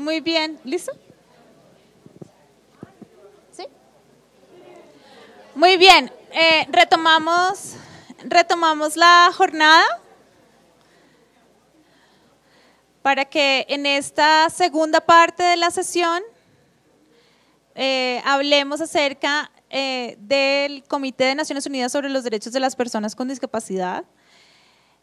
Muy bien, ¿listo? ¿Sí? Muy bien, eh, retomamos, retomamos la jornada para que en esta segunda parte de la sesión eh, hablemos acerca eh, del Comité de Naciones Unidas sobre los Derechos de las Personas con Discapacidad.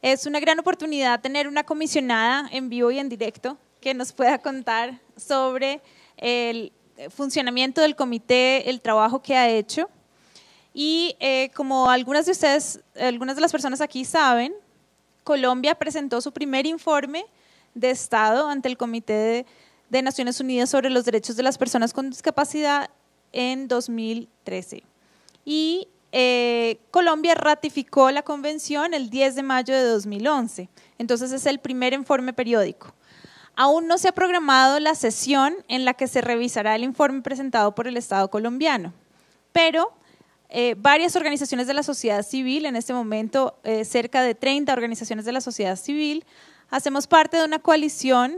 Es una gran oportunidad tener una comisionada en vivo y en directo que nos pueda contar sobre el funcionamiento del comité, el trabajo que ha hecho. Y eh, como algunas de ustedes, algunas de las personas aquí saben, Colombia presentó su primer informe de Estado ante el Comité de, Naciones Unidas sobre los Derechos de las Personas con Discapacidad en 2013. Y eh, Colombia ratificó la convención el 10 de mayo de 2011. Entonces es el primer informe periódico aún no se ha programado la sesión en la que se revisará el informe presentado por el Estado colombiano, pero eh, varias organizaciones de la sociedad civil, en este momento eh, cerca de 30 organizaciones de la sociedad civil, hacemos parte de una coalición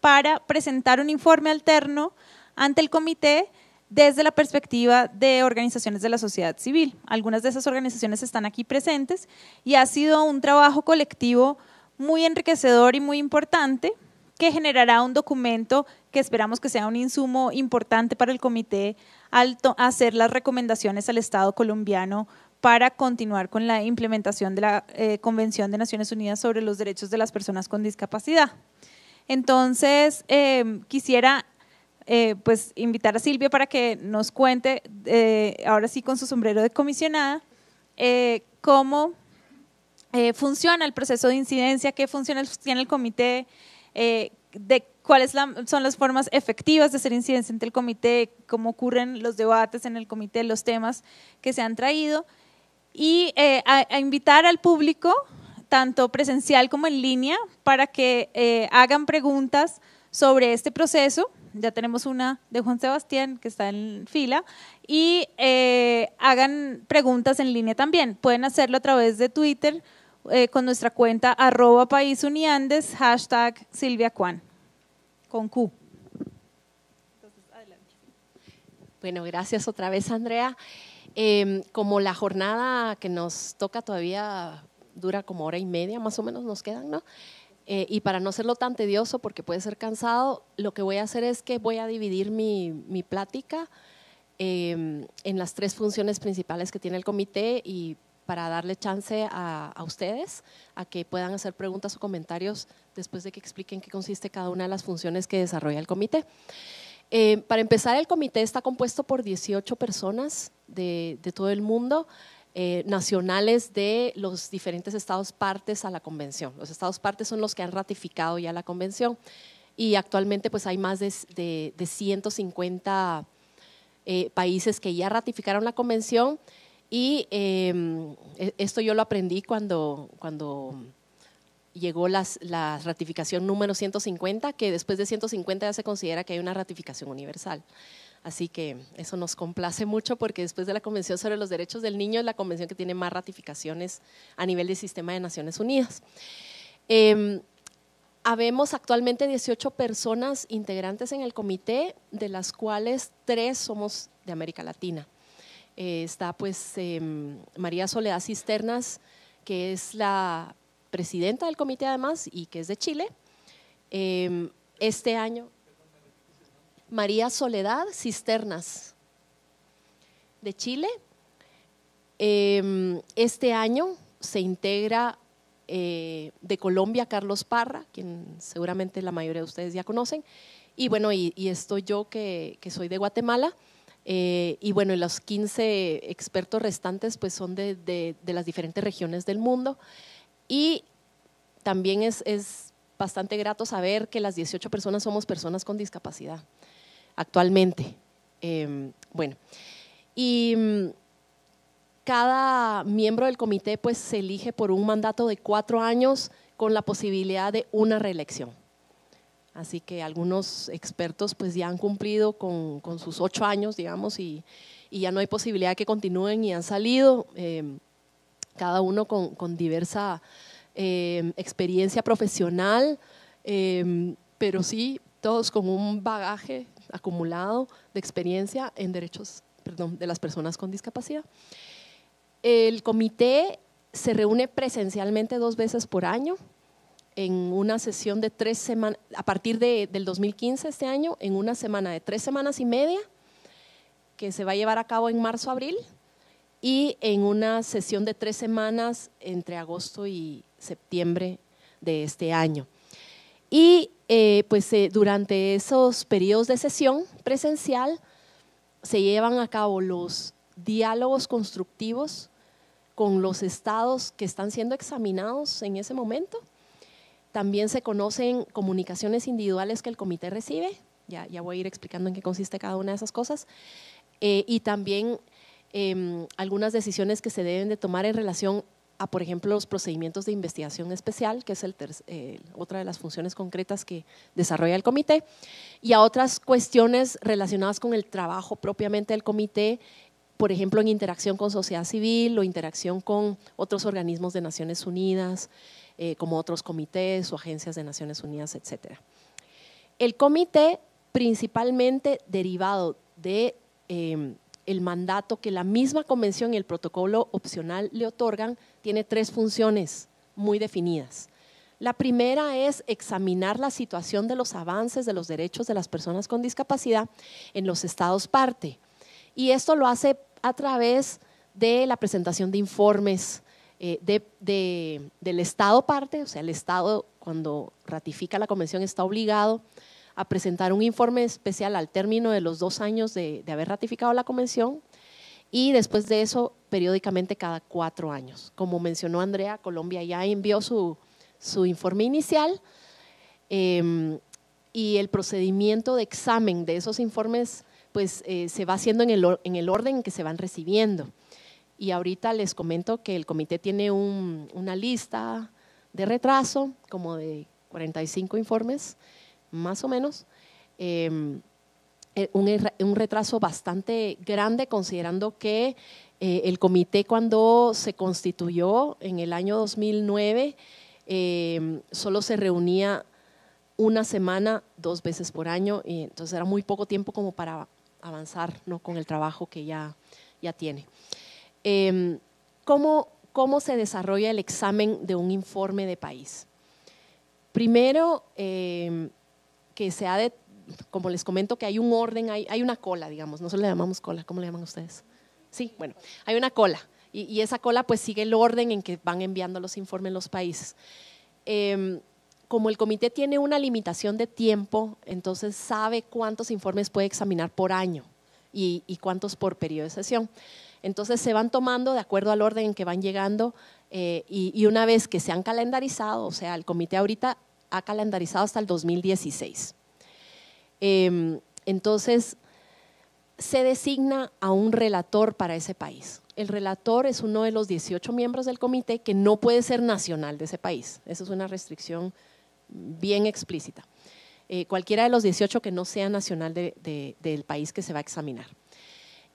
para presentar un informe alterno ante el comité desde la perspectiva de organizaciones de la sociedad civil. Algunas de esas organizaciones están aquí presentes y ha sido un trabajo colectivo muy enriquecedor y muy importante que generará un documento que esperamos que sea un insumo importante para el comité al hacer las recomendaciones al Estado colombiano para continuar con la implementación de la eh, Convención de Naciones Unidas sobre los Derechos de las Personas con Discapacidad. Entonces, em, quisiera eh, pues invitar a Silvia para que nos cuente, eh, ahora sí con su sombrero de comisionada, cómo funciona el proceso de incidencia, qué funciona tiene el comité, eh, de cuáles son las formas efectivas de hacer incidencia entre el comité, cómo ocurren los debates en el comité, los temas que se han traído, y eh, a, invitar al público, tanto presencial como en línea, para que eh, hagan preguntas sobre este proceso. Ya tenemos una de Juan Sebastián que está en fila y hagan preguntas en línea también. Pueden hacerlo a través de Twitter eh, con nuestra cuenta arroba país uniandes, hashtag Silvia con Q. Bueno, gracias otra vez, Andrea. Em, como la jornada que nos toca todavía dura como hora y media, más o menos nos quedan, ¿no? Eh, y para no serlo tan tedioso, porque puede ser cansado, lo que voy a hacer es que voy a dividir mi, plática em, en las tres funciones principales que tiene el comité y para darle chance a, ustedes a que puedan hacer preguntas o comentarios después de que expliquen qué consiste cada una de las funciones que desarrolla el comité. Eh, para empezar, el comité está compuesto por 18 personas de, todo el mundo, eh, nacionales de los diferentes estados partes a la convención. Los estados partes son los que han ratificado ya la convención y actualmente pues hay más de, de, 150 eh, países que ya ratificaron la convención y em, e, esto yo lo aprendí cuando, llegó la ratificación número 150, que después de 150 ya se considera que hay una ratificación universal. Así que eso nos complace mucho porque después de la Convención sobre los Derechos del Niño es la convención que tiene más ratificaciones a nivel del sistema de Naciones Unidas. Em, habemos actualmente 18 personas integrantes en el comité, de las cuales tres somos de América Latina. Eh, está pues em, María Soledad Cisternas, que es la presidenta del comité además y que es de Chile. Em, este año, María Soledad Cisternas, de Chile. Em, este año se integra eh, de Colombia Carlos Parra, quien seguramente la mayoría de ustedes ya conocen. Y bueno, y, estoy yo que soy de Guatemala. Eh, y bueno, los 15 expertos restantes pues son de, las diferentes regiones del mundo. Y también es, bastante grato saber que las 18 personas somos personas con discapacidad actualmente. Em, bueno, y mm, cada miembro del comité pues se elige por un mandato de cuatro años con la posibilidad de una reelección. Así que algunos expertos pues ya han cumplido con, sus ocho años, digamos, y, ya no hay posibilidad de que continúen y han salido, em, cada uno con, diversa em, experiencia profesional, em, pero sí todos con un bagaje acumulado de experiencia en derechos de las personas con discapacidad. El comité se reúne presencialmente dos veces por año, en una sesión de tres semanas, a partir de, del 2015 este año, en una semana de tres semanas y media, que se va a llevar a cabo en marzo-abril, y en una sesión de tres semanas entre agosto y septiembre de este año. Y eh, pues eh, durante esos periodos de sesión presencial se llevan a cabo los diálogos constructivos con los estados que están siendo examinados en ese momento también se conocen comunicaciones individuales que el comité recibe, ya, ya voy a ir explicando en qué consiste cada una de esas cosas, eh, y también em, algunas decisiones que se deben de tomar en relación a, por ejemplo, los procedimientos de investigación especial, que es el otra de las funciones concretas que desarrolla el comité, y a otras cuestiones relacionadas con el trabajo propiamente del comité, por ejemplo, en interacción con sociedad civil o interacción con otros organismos de Naciones Unidas, eh, como otros comités o agencias de Naciones Unidas, etc. El comité principalmente derivado de em, mandato que la misma convención y el protocolo opcional le otorgan, tiene tres funciones muy definidas. La primera es examinar la situación de los avances de los derechos de las personas con discapacidad en los estados parte. Y esto lo hace a través de la presentación de informes, eh, del Estado parte, o sea, el Estado cuando ratifica la convención está obligado a presentar un informe especial al término de los dos años de, haber ratificado la convención y después de eso periódicamente cada cuatro años. Como mencionó Andrea, Colombia ya envió su, informe inicial em, y el procedimiento de examen de esos informes pues eh, se va haciendo en el, en el orden que se van recibiendo. Y ahorita les comento que el comité tiene una lista de retraso, como de 45 informes, más o menos. Em, eh, un, retraso bastante grande considerando que eh, el comité cuando se constituyó en el año 2009 em, solo se reunía una semana, dos veces por año, y entonces era muy poco tiempo como para avanzar con el trabajo que ya, ya tiene. Em, ¿cómo, se desarrolla el examen de un informe de país? Primero, em, que se ha como les comento, que hay un orden, hay, hay una cola, digamos, no se le llamamos cola, ¿cómo le llaman ustedes? Sí, bueno, hay una cola y, esa cola pues sigue el orden en que van enviando los informes los países. Em, como el comité tiene una limitación de tiempo, entonces sabe cuántos informes puede examinar por año y, cuántos por periodo de sesión. Entonces se van tomando de acuerdo al orden en que van llegando eh, y, una vez que se han calendarizado, o sea, el comité ahorita ha calendarizado hasta el 2016. Em, entonces, se designa a un relator para ese país. El relator es uno de los 18 miembros del comité que no puede ser nacional de ese país. Esa es una restricción bien explícita. Eh, cualquiera de los 18 que no sea nacional del país que se va a examinar.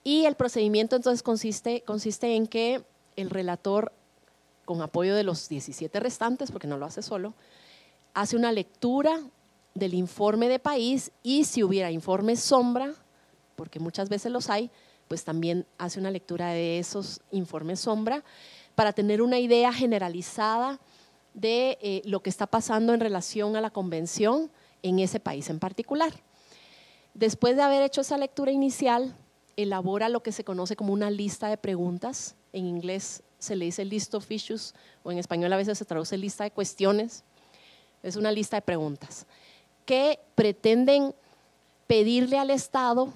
Y el procedimiento entonces consiste, en que el relator, con apoyo de los 17 restantes, porque no lo hace solo, hace una lectura del informe de país y si hubiera informe sombra, porque muchas veces los hay, pues también hace una lectura de esos informes sombra para tener una idea generalizada de eh, lo que está pasando en relación a la convención en ese país en particular. Después de haber hecho esa lectura inicial, elabora lo que se conoce como una lista de preguntas. En inglés se le dice list of issues o en español a veces se traduce lista de cuestiones. Es una lista de preguntas que pretenden pedirle al Estado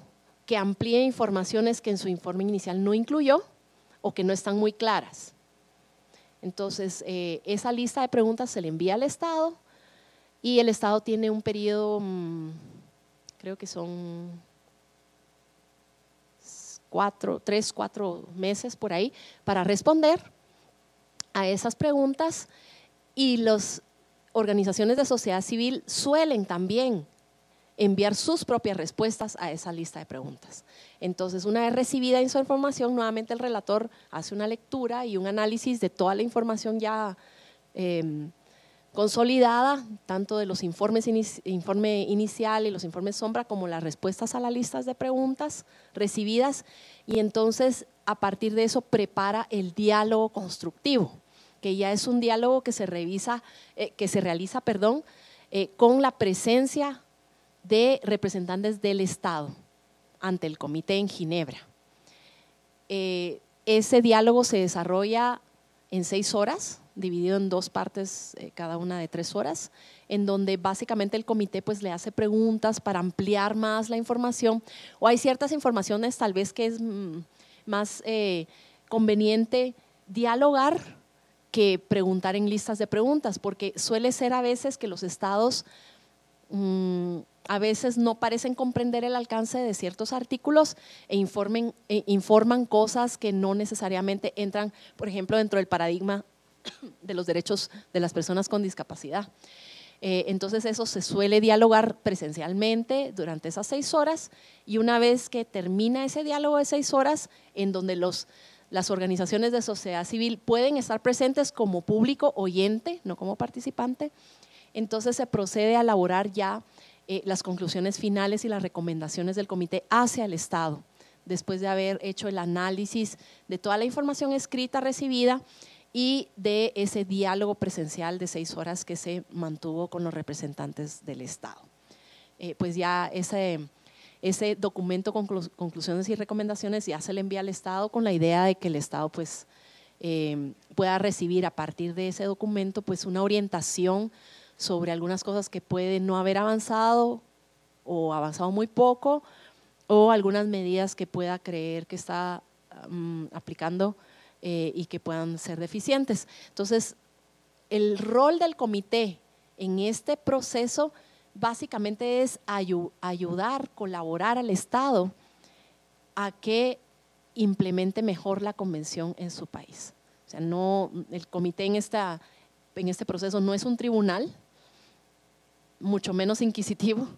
que amplíe informaciones que en su informe inicial no incluyó o que no están muy claras. Entonces, eh, esa lista de preguntas se le envía al Estado y el Estado tiene un periodo, mm, creo que son tres, cuatro meses por ahí, para responder a esas preguntas y las organizaciones de sociedad civil suelen también enviar sus propias respuestas a esa lista de preguntas. Entonces, una vez recibida esa información, nuevamente el relator hace una lectura y un análisis de toda la información ya em, consolidada, tanto de los informes inicial y los informes sombra, como las respuestas a las listas de preguntas recibidas, y entonces a partir de eso prepara el diálogo constructivo, que ya es un diálogo que se revisa, eh, que se realiza, perdón, eh, con la presencia de representantes del Estado ante el comité en Ginebra. Eh, ese diálogo se desarrolla en seis horas, dividido en dos partes, eh, cada una de tres horas, en donde básicamente el comité pues le hace preguntas para ampliar más la información o hay ciertas informaciones tal vez que es mm, más eh, conveniente dialogar que preguntar en listas de preguntas, porque suele ser a veces que los estados mm, a veces no parecen comprender el alcance de ciertos artículos e, informen, e informan cosas que no necesariamente entran, por ejemplo, dentro del paradigma de los derechos de las personas con discapacidad. Eh, entonces eso se suele dialogar presencialmente durante esas seis horas y una vez que termina ese diálogo de seis horas, en donde los, las organizaciones de sociedad civil pueden estar presentes como público oyente, no como participante, entonces se procede a elaborar ya eh, las conclusiones finales y las recomendaciones del comité hacia el Estado, después de haber hecho el análisis de toda la información escrita recibida y de ese diálogo presencial de seis horas que se mantuvo con los representantes del Estado. Eh, pues ya ese, ese documento con conclusiones y recomendaciones ya se le envía al Estado con la idea de que el Estado pues em, pueda recibir a partir de ese documento pues una orientación sobre algunas cosas que puede no haber avanzado o avanzado muy poco o algunas medidas que pueda creer que está mm, aplicando eh, y que puedan ser deficientes. Entonces, el rol del comité en este proceso básicamente es ayudar, colaborar al Estado a que implemente mejor la convención en su país. O sea, no, el comité en, esta, en este proceso no es un tribunal, mucho menos inquisitivo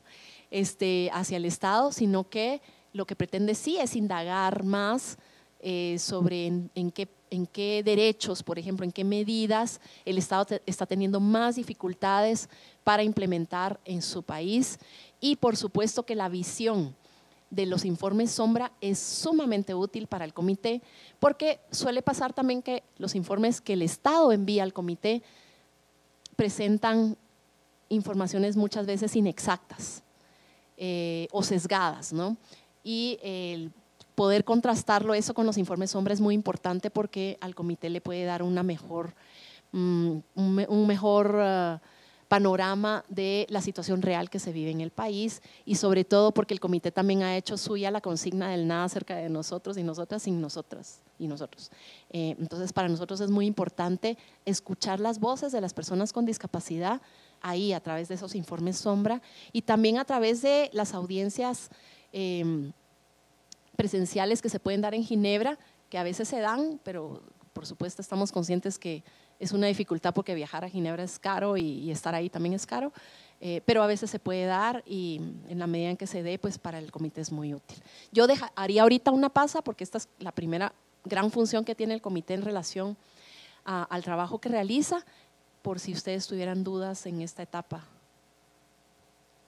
este, hacia el Estado, sino que lo que pretende sí es indagar más eh, sobre en, qué, derechos, por ejemplo, en qué medidas el Estado está teniendo más dificultades para implementar en su país. Y por supuesto que la visión de los informes sombra es sumamente útil para el comité, porque suele pasar también que los informes que el Estado envía al comité presentan informaciones muchas veces inexactas eh, o sesgadas, ¿no? Y el poder contrastarlo eso con los informes sombra es muy importante porque al comité le puede dar una mejor, mm, un, mejor eh, panorama de la situación real que se vive en el país y sobre todo porque el comité también ha hecho suya la consigna del nada acerca de nosotros y nosotras sin nosotras y nosotros. Eh, entonces para nosotros es muy importante escuchar las voces de las personas con discapacidad ahí a través de esos informes sombra y también a través de las audiencias eh, presenciales que se pueden dar en Ginebra, que a veces se dan, pero por supuesto estamos conscientes que es una dificultad porque viajar a Ginebra es caro y, estar ahí también es caro, eh, pero a veces se puede dar y en la medida en que se dé, pues para el comité es muy útil. Yo haría ahorita una pasa porque esta es la primera gran función que tiene el comité en relación al trabajo que realiza, por si ustedes tuvieran dudas en esta etapa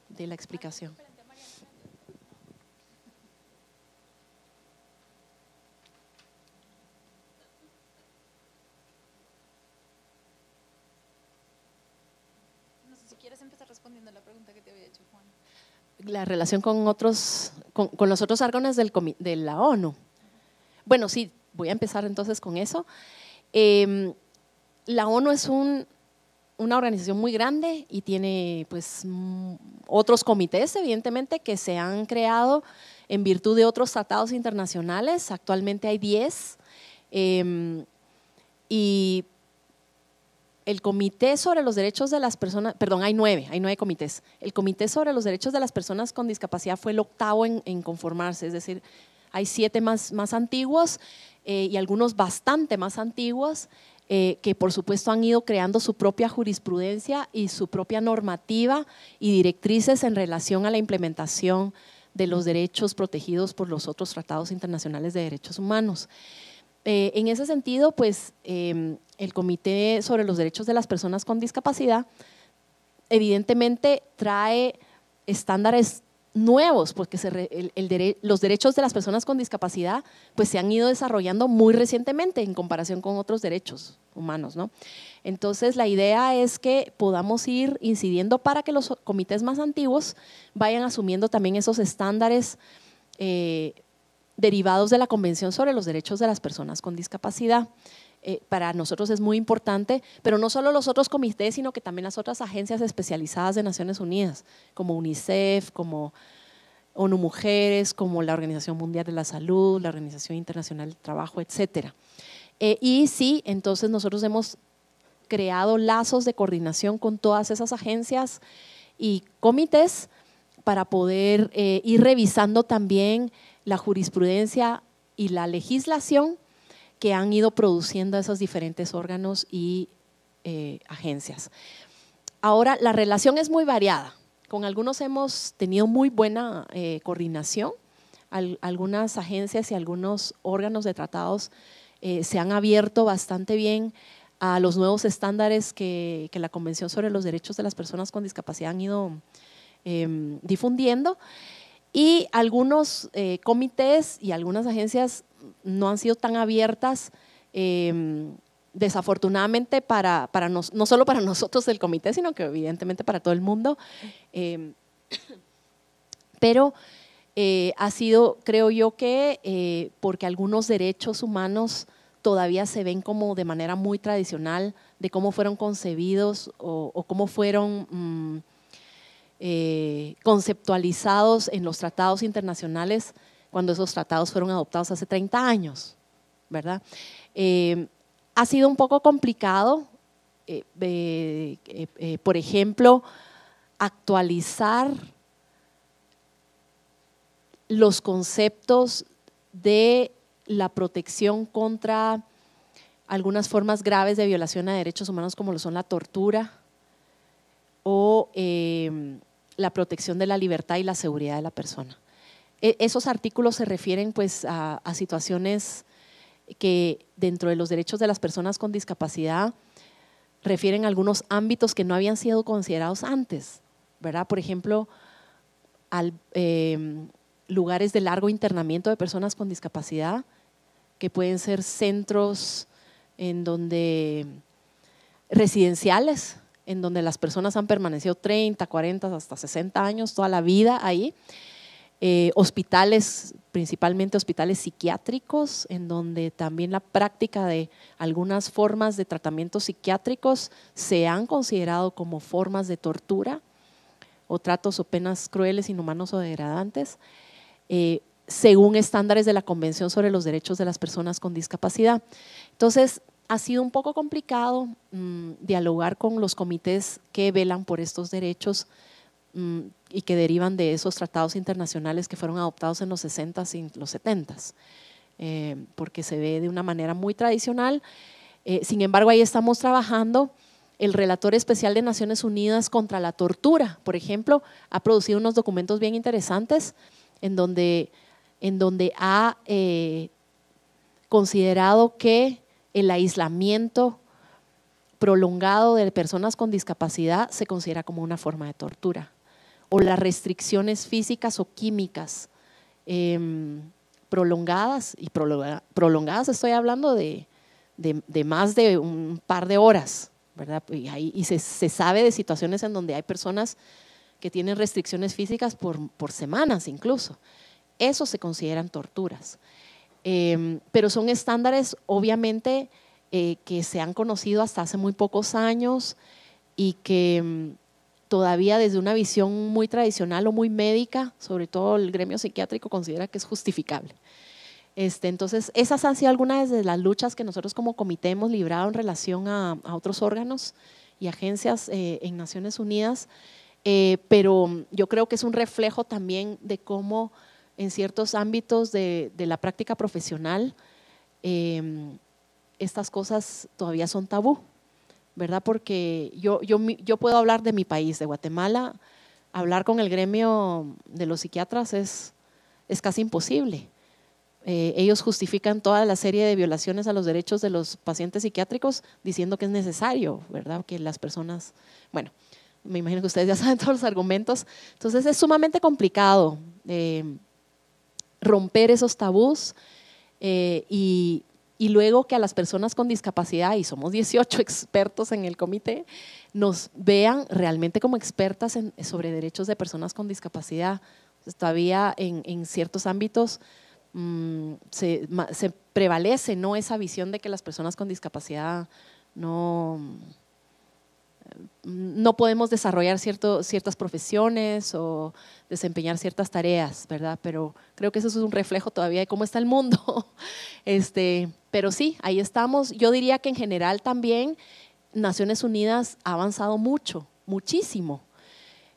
de la explicación. la relación con, otros, con, los otros órganos del, de la ONU. Bueno, sí, voy a empezar entonces con eso. Em, la ONU es un, una organización muy grande y tiene pues mm, otros comités, evidentemente, que se han creado en virtud de otros tratados internacionales. Actualmente hay 10. Em, y el Comité sobre los Derechos de las Personas, perdón, hay nueve, hay nueve comités. El Comité sobre los Derechos de las Personas con Discapacidad fue el octavo en, conformarse, es decir, hay siete más, más antiguos eh, y algunos bastante más antiguos eh, que por supuesto han ido creando su propia jurisprudencia y su propia normativa y directrices en relación a la implementación de los derechos protegidos por los otros tratados internacionales de derechos humanos. Eh, en ese sentido, pues em, el Comité sobre los Derechos de las Personas con Discapacidad evidentemente trae estándares nuevos, porque los derechos de las personas con discapacidad pues se han ido desarrollando muy recientemente en comparación con otros derechos humanos. ¿no? Entonces la idea es que podamos ir incidiendo para que los comités más antiguos vayan asumiendo también esos estándares eh, derivados de la Convención sobre los Derechos de las Personas con Discapacidad. Eh, para nosotros es muy importante, pero no solo los otros comités, sino que también las otras agencias especializadas de Naciones Unidas, como UNICEF, como ONU Mujeres, como la Organización Mundial de la Salud, la Organización Internacional del Trabajo, etcétera. Eh, y sí, entonces nosotros hemos creado lazos de coordinación con todas esas agencias y comités para poder eh, ir revisando también la jurisprudencia y la legislación que han ido produciendo esos diferentes órganos y eh, agencias. Ahora, la relación es muy variada. Con algunos hemos tenido muy buena eh, coordinación. algunas agencias y algunos órganos de tratados eh, se han abierto bastante bien a los nuevos estándares que, que, la Convención sobre los Derechos de las Personas con Discapacidad han ido em, difundiendo. Y algunos eh, comités y algunas agencias no han sido tan abiertas, em, desafortunadamente, para, no solo para nosotros del comité, sino que evidentemente para todo el mundo. Em, pero eh, ha sido, creo yo que, eh, porque algunos derechos humanos todavía se ven como de manera muy tradicional, de cómo fueron concebidos o, cómo fueron... Mm, eh, conceptualizados en los tratados internacionales cuando esos tratados fueron adoptados hace 30 años, ¿verdad? Eh, ha sido un poco complicado, eh, por ejemplo, actualizar los conceptos de la protección contra algunas formas graves de violación a derechos humanos como lo son la tortura o la protección de la libertad y la seguridad de la persona. E, esos artículos se refieren pues a, situaciones que dentro de los derechos de las personas con discapacidad refieren a algunos ámbitos que no habían sido considerados antes, ¿verdad? Por ejemplo, em, lugares de largo internamiento de personas con discapacidad, que pueden ser centros en donde residenciales, en donde las personas han permanecido 30, 40, hasta 60 años, toda la vida ahí. Eh, hospitales, principalmente hospitales psiquiátricos, en donde también la práctica de algunas formas de tratamientos psiquiátricos se han considerado como formas de tortura o tratos o penas crueles, inhumanos o degradantes, eh, según estándares de la Convención sobre los Derechos de las Personas con Discapacidad. Entonces, ha sido un poco complicado mm, dialogar con los comités que velan por estos derechos mm, y que derivan de esos tratados internacionales que fueron adoptados en los 60s y los 70s, eh, porque se ve de una manera muy tradicional. Eh, sin embargo, ahí estamos trabajando. El relator especial de Naciones Unidas contra la tortura, por ejemplo, ha producido unos documentos bien interesantes en donde, en donde ha eh, considerado que el aislamiento prolongado de personas con discapacidad se considera como una forma de tortura, o las restricciones físicas o químicas em, prolongadas, y prolongadas estoy hablando de, más de un par de horas, ¿verdad? Y, se, sabe de situaciones en donde hay personas que tienen restricciones físicas por semanas incluso. Eso se consideran torturas. Em, pero son estándares, obviamente, eh, que se han conocido hasta hace muy pocos años y que em, todavía desde una visión muy tradicional o muy médica, sobre todo el gremio psiquiátrico considera que es justificable. Este, entonces, esas han sido algunas de las luchas que nosotros como comité hemos librado en relación a, otros órganos y agencias eh, en Naciones Unidas, eh, pero yo creo que es un reflejo también de cómo en ciertos ámbitos de, la práctica profesional, em, estas cosas todavía son tabú, ¿verdad? Porque yo, yo, yo puedo hablar de mi país, de Guatemala, hablar con el gremio de los psiquiatras es, es casi imposible. Eh, ellos justifican toda la serie de violaciones a los derechos de los pacientes psiquiátricos diciendo que es necesario, ¿verdad? Que las personas, bueno, me imagino que ustedes ya saben todos los argumentos. Entonces es sumamente complicado. Em, romper esos tabús eh, y, luego que a las personas con discapacidad, y somos 18 expertos en el comité, nos vean realmente como expertas sobre derechos de personas con discapacidad. Pues, todavía en, ciertos ámbitos mm, se, se, prevalece ¿no? esa visión de que las personas con discapacidad no, no podemos desarrollar ciertas profesiones o desempeñar ciertas tareas, ¿verdad? Pero creo que eso es un reflejo todavía de cómo está el mundo. Este, pero sí, ahí estamos. Yo diría que en general también Naciones Unidas ha avanzado mucho, muchísimo.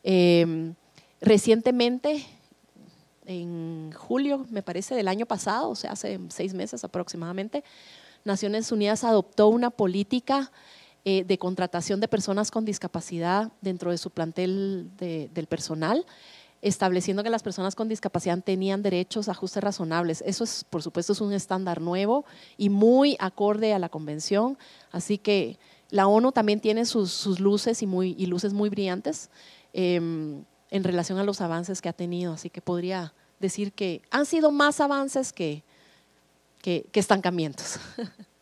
Em, recientemente, en julio, me parece, del año pasado, o sea, hace seis meses aproximadamente, Naciones Unidas adoptó una política eh, de contratación de personas con discapacidad dentro de su plantel del personal estableciendo que las personas con discapacidad tenían derechos a ajustes razonables. Eso es, por supuesto, es un estándar nuevo y muy acorde a la convención. Así que la ONU también tiene sus, luces y, muy, luces muy brillantes em, en relación a los avances que ha tenido. Así que podría decir que han sido más avances que, que estancamientos.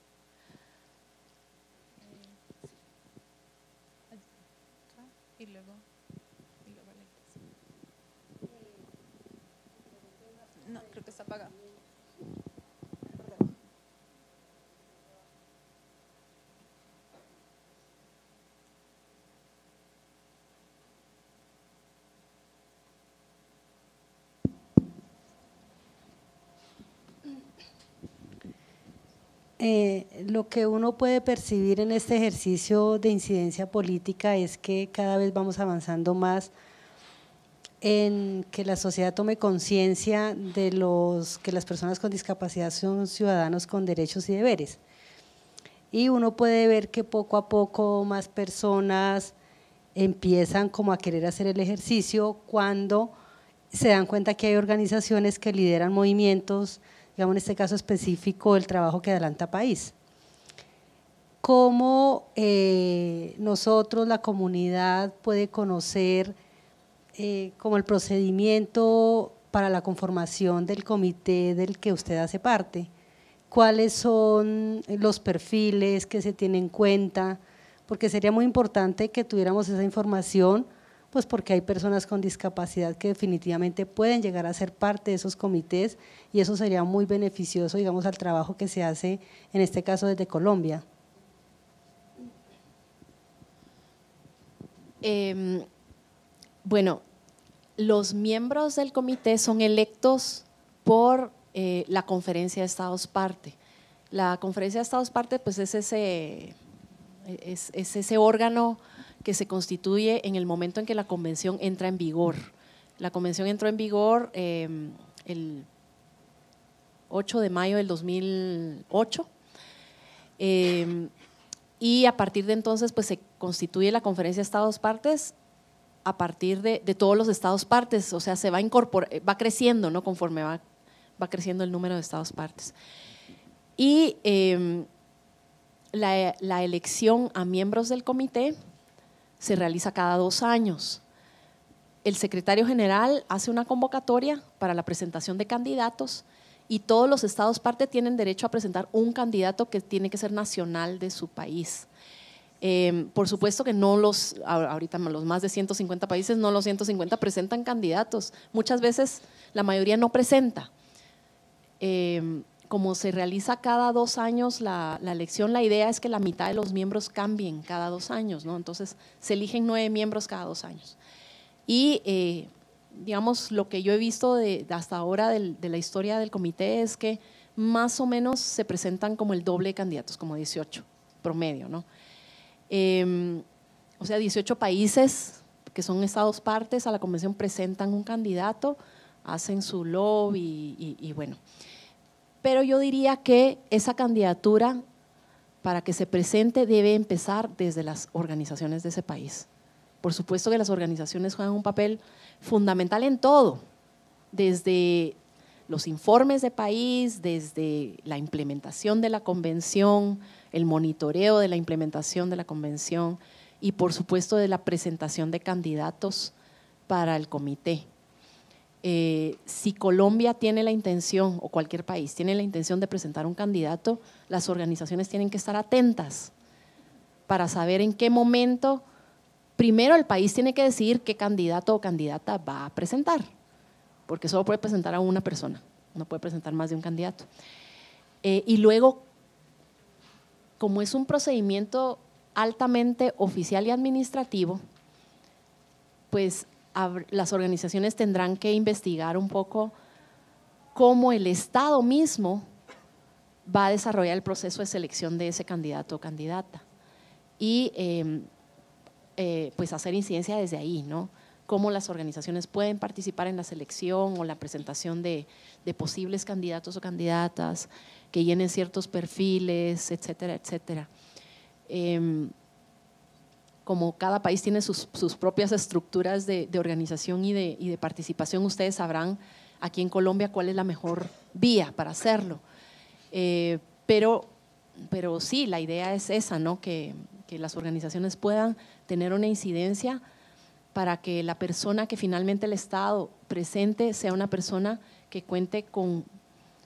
Eh, lo que uno puede percibir en este ejercicio de incidencia política es que cada vez vamos avanzando más en que la sociedad tome conciencia de los que las personas con discapacidad son ciudadanos con derechos y deberes. Y uno puede ver que poco a poco más personas empiezan como a querer hacer el ejercicio cuando se dan cuenta que hay organizaciones que lideran movimientos digamos en este caso específico, el trabajo que adelanta país. ¿Cómo eh, nosotros, la comunidad, puede conocer eh, como el procedimiento para la conformación del comité del que usted hace parte? ¿Cuáles son los perfiles que se tienen en cuenta? Porque sería muy importante que tuviéramos esa información pues porque hay personas con discapacidad que definitivamente pueden llegar a ser parte de esos comités y eso sería muy beneficioso, digamos, al trabajo que se hace, en este caso desde Colombia. Em, bueno, los miembros del comité son electos por eh, la Conferencia de Estados Parte. La Conferencia de Estados Parte pues es ese, es ese órgano que se constituye en el momento en que la convención entra en vigor. La convención entró en vigor em, el 8 de mayo del 2008 em, y a partir de entonces pues, se constituye la conferencia de Estados Partes a partir de, todos los Estados Partes, o sea, se va, eh, va creciendo ¿no? conforme va, creciendo el número de Estados Partes. Y em, la elección a miembros del comité se realiza cada dos años. El secretario general hace una convocatoria para la presentación de candidatos y todos los estados parte tienen derecho a presentar un candidato que tiene que ser nacional de su país. Em, por supuesto que no los, ahorita los más de 150 países, no los 150 presentan candidatos. Muchas veces la mayoría no presenta. Em, como se realiza cada dos años la, elección, la idea es que la mitad de los miembros cambien cada dos años, ¿no? Entonces se eligen nueve miembros cada dos años. Y eh, digamos, lo que yo he visto hasta ahora de la historia del comité es que más o menos se presentan como el doble de candidatos, como 18 promedio, ¿no? Em, o sea, 18 países que son estados partes a la convención presentan un candidato, hacen su lobby y bueno. Pero yo diría que esa candidatura para que se presente debe empezar desde las organizaciones de ese país. Por supuesto que las organizaciones juegan un papel fundamental en todo, desde los informes de país, desde la implementación de la convención, el monitoreo de la implementación de la convención y por supuesto de la presentación de candidatos para el comité. Eh, si Colombia tiene la intención, o cualquier país tiene la intención de presentar un candidato, las organizaciones tienen que estar atentas para saber en qué momento, primero el país tiene que decidir qué candidato o candidata va a presentar, porque solo puede presentar a una persona, no puede presentar más de un candidato. Eh, y luego, como es un procedimiento altamente oficial y administrativo, pues las organizaciones tendrán que investigar un poco cómo el Estado mismo va a desarrollar el proceso de selección de ese candidato o candidata. Y em, eh, pues hacer incidencia desde ahí, ¿no? Cómo las organizaciones pueden participar en la selección o la presentación de, posibles candidatos o candidatas que llenen ciertos perfiles, etcétera, etcétera. Em, como cada país tiene sus, sus propias estructuras de, de organización y de, y de, participación, ustedes sabrán aquí en Colombia cuál es la mejor vía para hacerlo. Eh, pero, pero sí, la idea es esa, ¿no? Que, que las organizaciones puedan tener una incidencia para que la persona que finalmente el Estado presente sea una persona que cuente con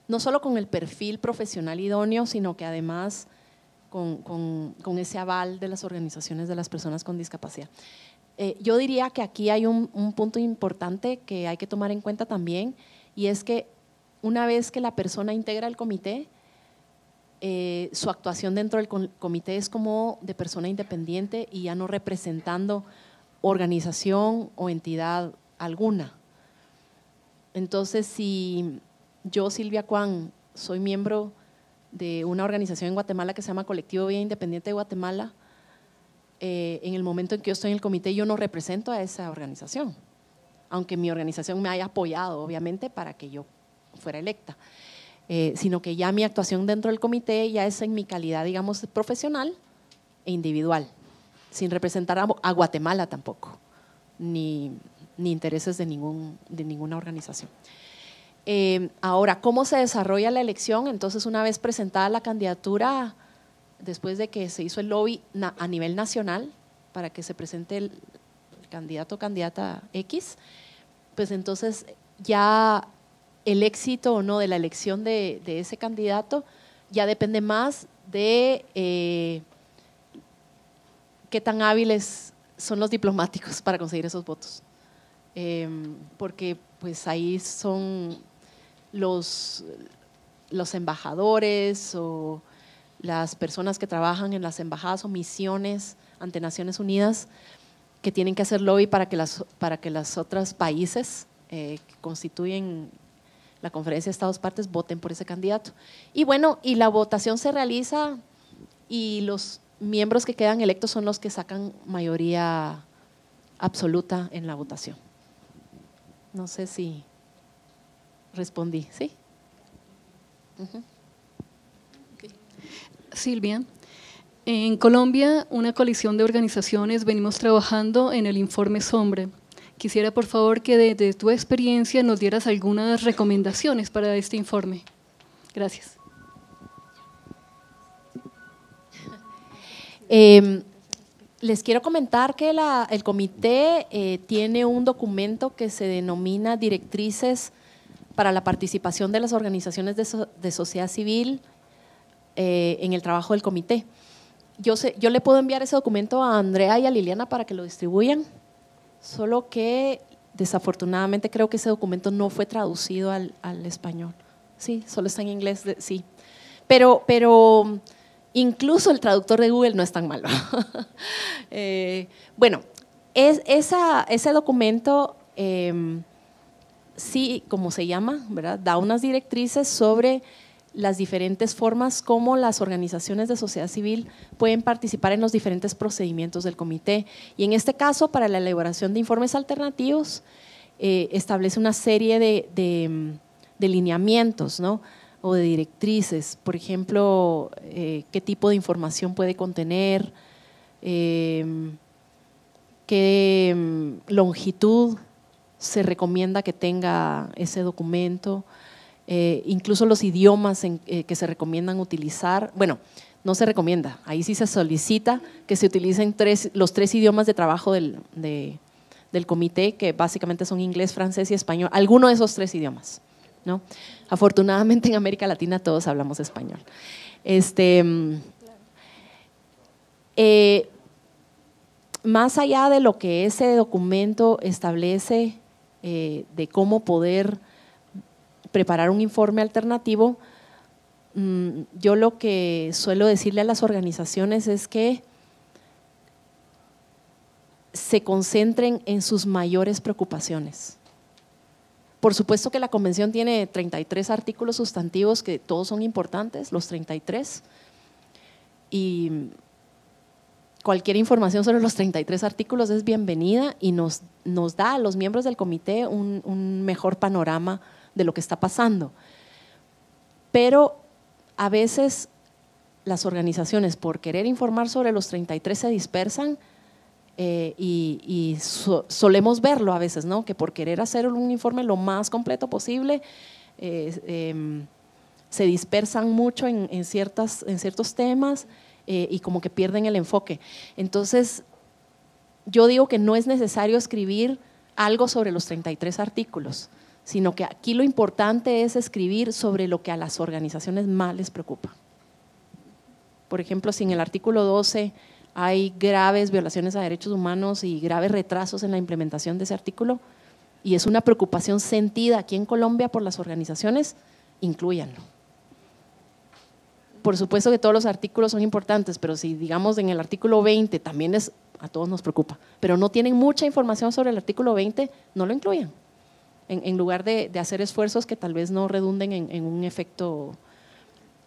no solo con el perfil profesional idóneo, sino que además con, ese aval de las organizaciones de las personas con discapacidad. Eh, yo diría que aquí hay un, punto importante que hay que tomar en cuenta también y es que una vez que la persona integra el comité, eh, su actuación dentro del comité es como de persona independiente y ya no representando organización o entidad alguna. Entonces, si yo, Silvia cuán soy miembro de una organización en Guatemala que se llama Colectivo Vida Independiente de Guatemala. Eh, en el momento en que yo estoy en el comité, yo no represento a esa organización, aunque mi organización me haya apoyado, obviamente, para que yo fuera electa, eh, sino que ya mi actuación dentro del comité ya es en mi calidad, digamos, profesional e individual, sin representar a, a Guatemala tampoco, ni, intereses de ninguna organización. Em, ahora, ¿cómo se desarrolla la elección? Entonces, una vez presentada la candidatura, después de que se hizo el lobby a nivel nacional para que se presente el candidato o candidata X, pues entonces ya el éxito o no de la elección de, ese candidato ya depende más de eh, qué tan hábiles son los diplomáticos para conseguir esos votos. Em, porque pues ahí son los, los embajadores o las personas que trabajan en las embajadas o misiones ante Naciones Unidas que tienen que hacer lobby para que las, para que las otras países eh, que constituyen la conferencia de Estados partes voten por ese candidato. Y bueno, y la votación se realiza y los miembros que quedan electos son los que sacan mayoría absoluta en la votación. No sé si respondí, ¿sí? Silvia, en Colombia, una coalición de organizaciones venimos trabajando en el informe Sombra. Quisiera, por favor, que desde tu experiencia nos dieras algunas recomendaciones para este informe. Gracias. Em, les quiero comentar que el comité eh, tiene un documento que se denomina Directrices para la participación de las organizaciones de, sociedad civil eh, en el trabajo del comité. Yo, sé, yo le puedo enviar ese documento a Andrea y a Liliana para que lo distribuyan, solo que desafortunadamente creo que ese documento no fue traducido al, español. Sí, solo está en inglés, sí. Pero, pero incluso el traductor de Google no es tan malo. Eh, bueno, es, esa, ese documento... Em, sí, como se llama, Da unas directrices sobre las diferentes formas como las organizaciones de sociedad civil pueden participar en los diferentes procedimientos del comité. Y en este caso, para la elaboración de informes alternativos, eh, establece una serie de, mm, lineamientos ¿no? o de directrices. Por ejemplo, eh, qué tipo de información puede contener, eh, qué mm, longitud se recomienda que tenga ese documento, eh, incluso los idiomas eh, que se recomiendan utilizar. Bueno, no se recomienda, ahí sí se solicita que se utilicen los tres idiomas de trabajo del, comité, que básicamente son inglés, francés y español, alguno de esos tres idiomas. ¿no? Afortunadamente en América Latina todos hablamos español. Este, mm, eh, más allá de lo que ese documento establece eh, de cómo poder preparar un informe alternativo, mm, yo lo que suelo decirle a las organizaciones es que se concentren en sus mayores preocupaciones. Por supuesto que la convención tiene 33 artículos sustantivos que todos son importantes, los 33, y cualquier información sobre los 33 artículos es bienvenida y nos, da a los miembros del comité un, mejor panorama de lo que está pasando. Pero a veces las organizaciones por querer informar sobre los 33 se dispersan eh, y, solemos verlo a veces, ¿no? Que por querer hacer un informe lo más completo posible, eh, em, se dispersan mucho en, ciertas, en ciertos temas eh, y como que pierden el enfoque. Entonces, yo digo que no es necesario escribir algo sobre los 33 artículos, sino que aquí lo importante es escribir sobre lo que a las organizaciones más les preocupa. Por ejemplo, si en el artículo 12 hay graves violaciones a derechos humanos y graves retrasos en la implementación de ese artículo, y es una preocupación sentida aquí en Colombia por las organizaciones, incluyanlo por supuesto que todos los artículos son importantes, pero si digamos en el artículo 20 también es, a todos nos preocupa, pero no tienen mucha información sobre el artículo 20, no lo incluyan, en, lugar de, hacer esfuerzos que tal vez no redunden en, un efecto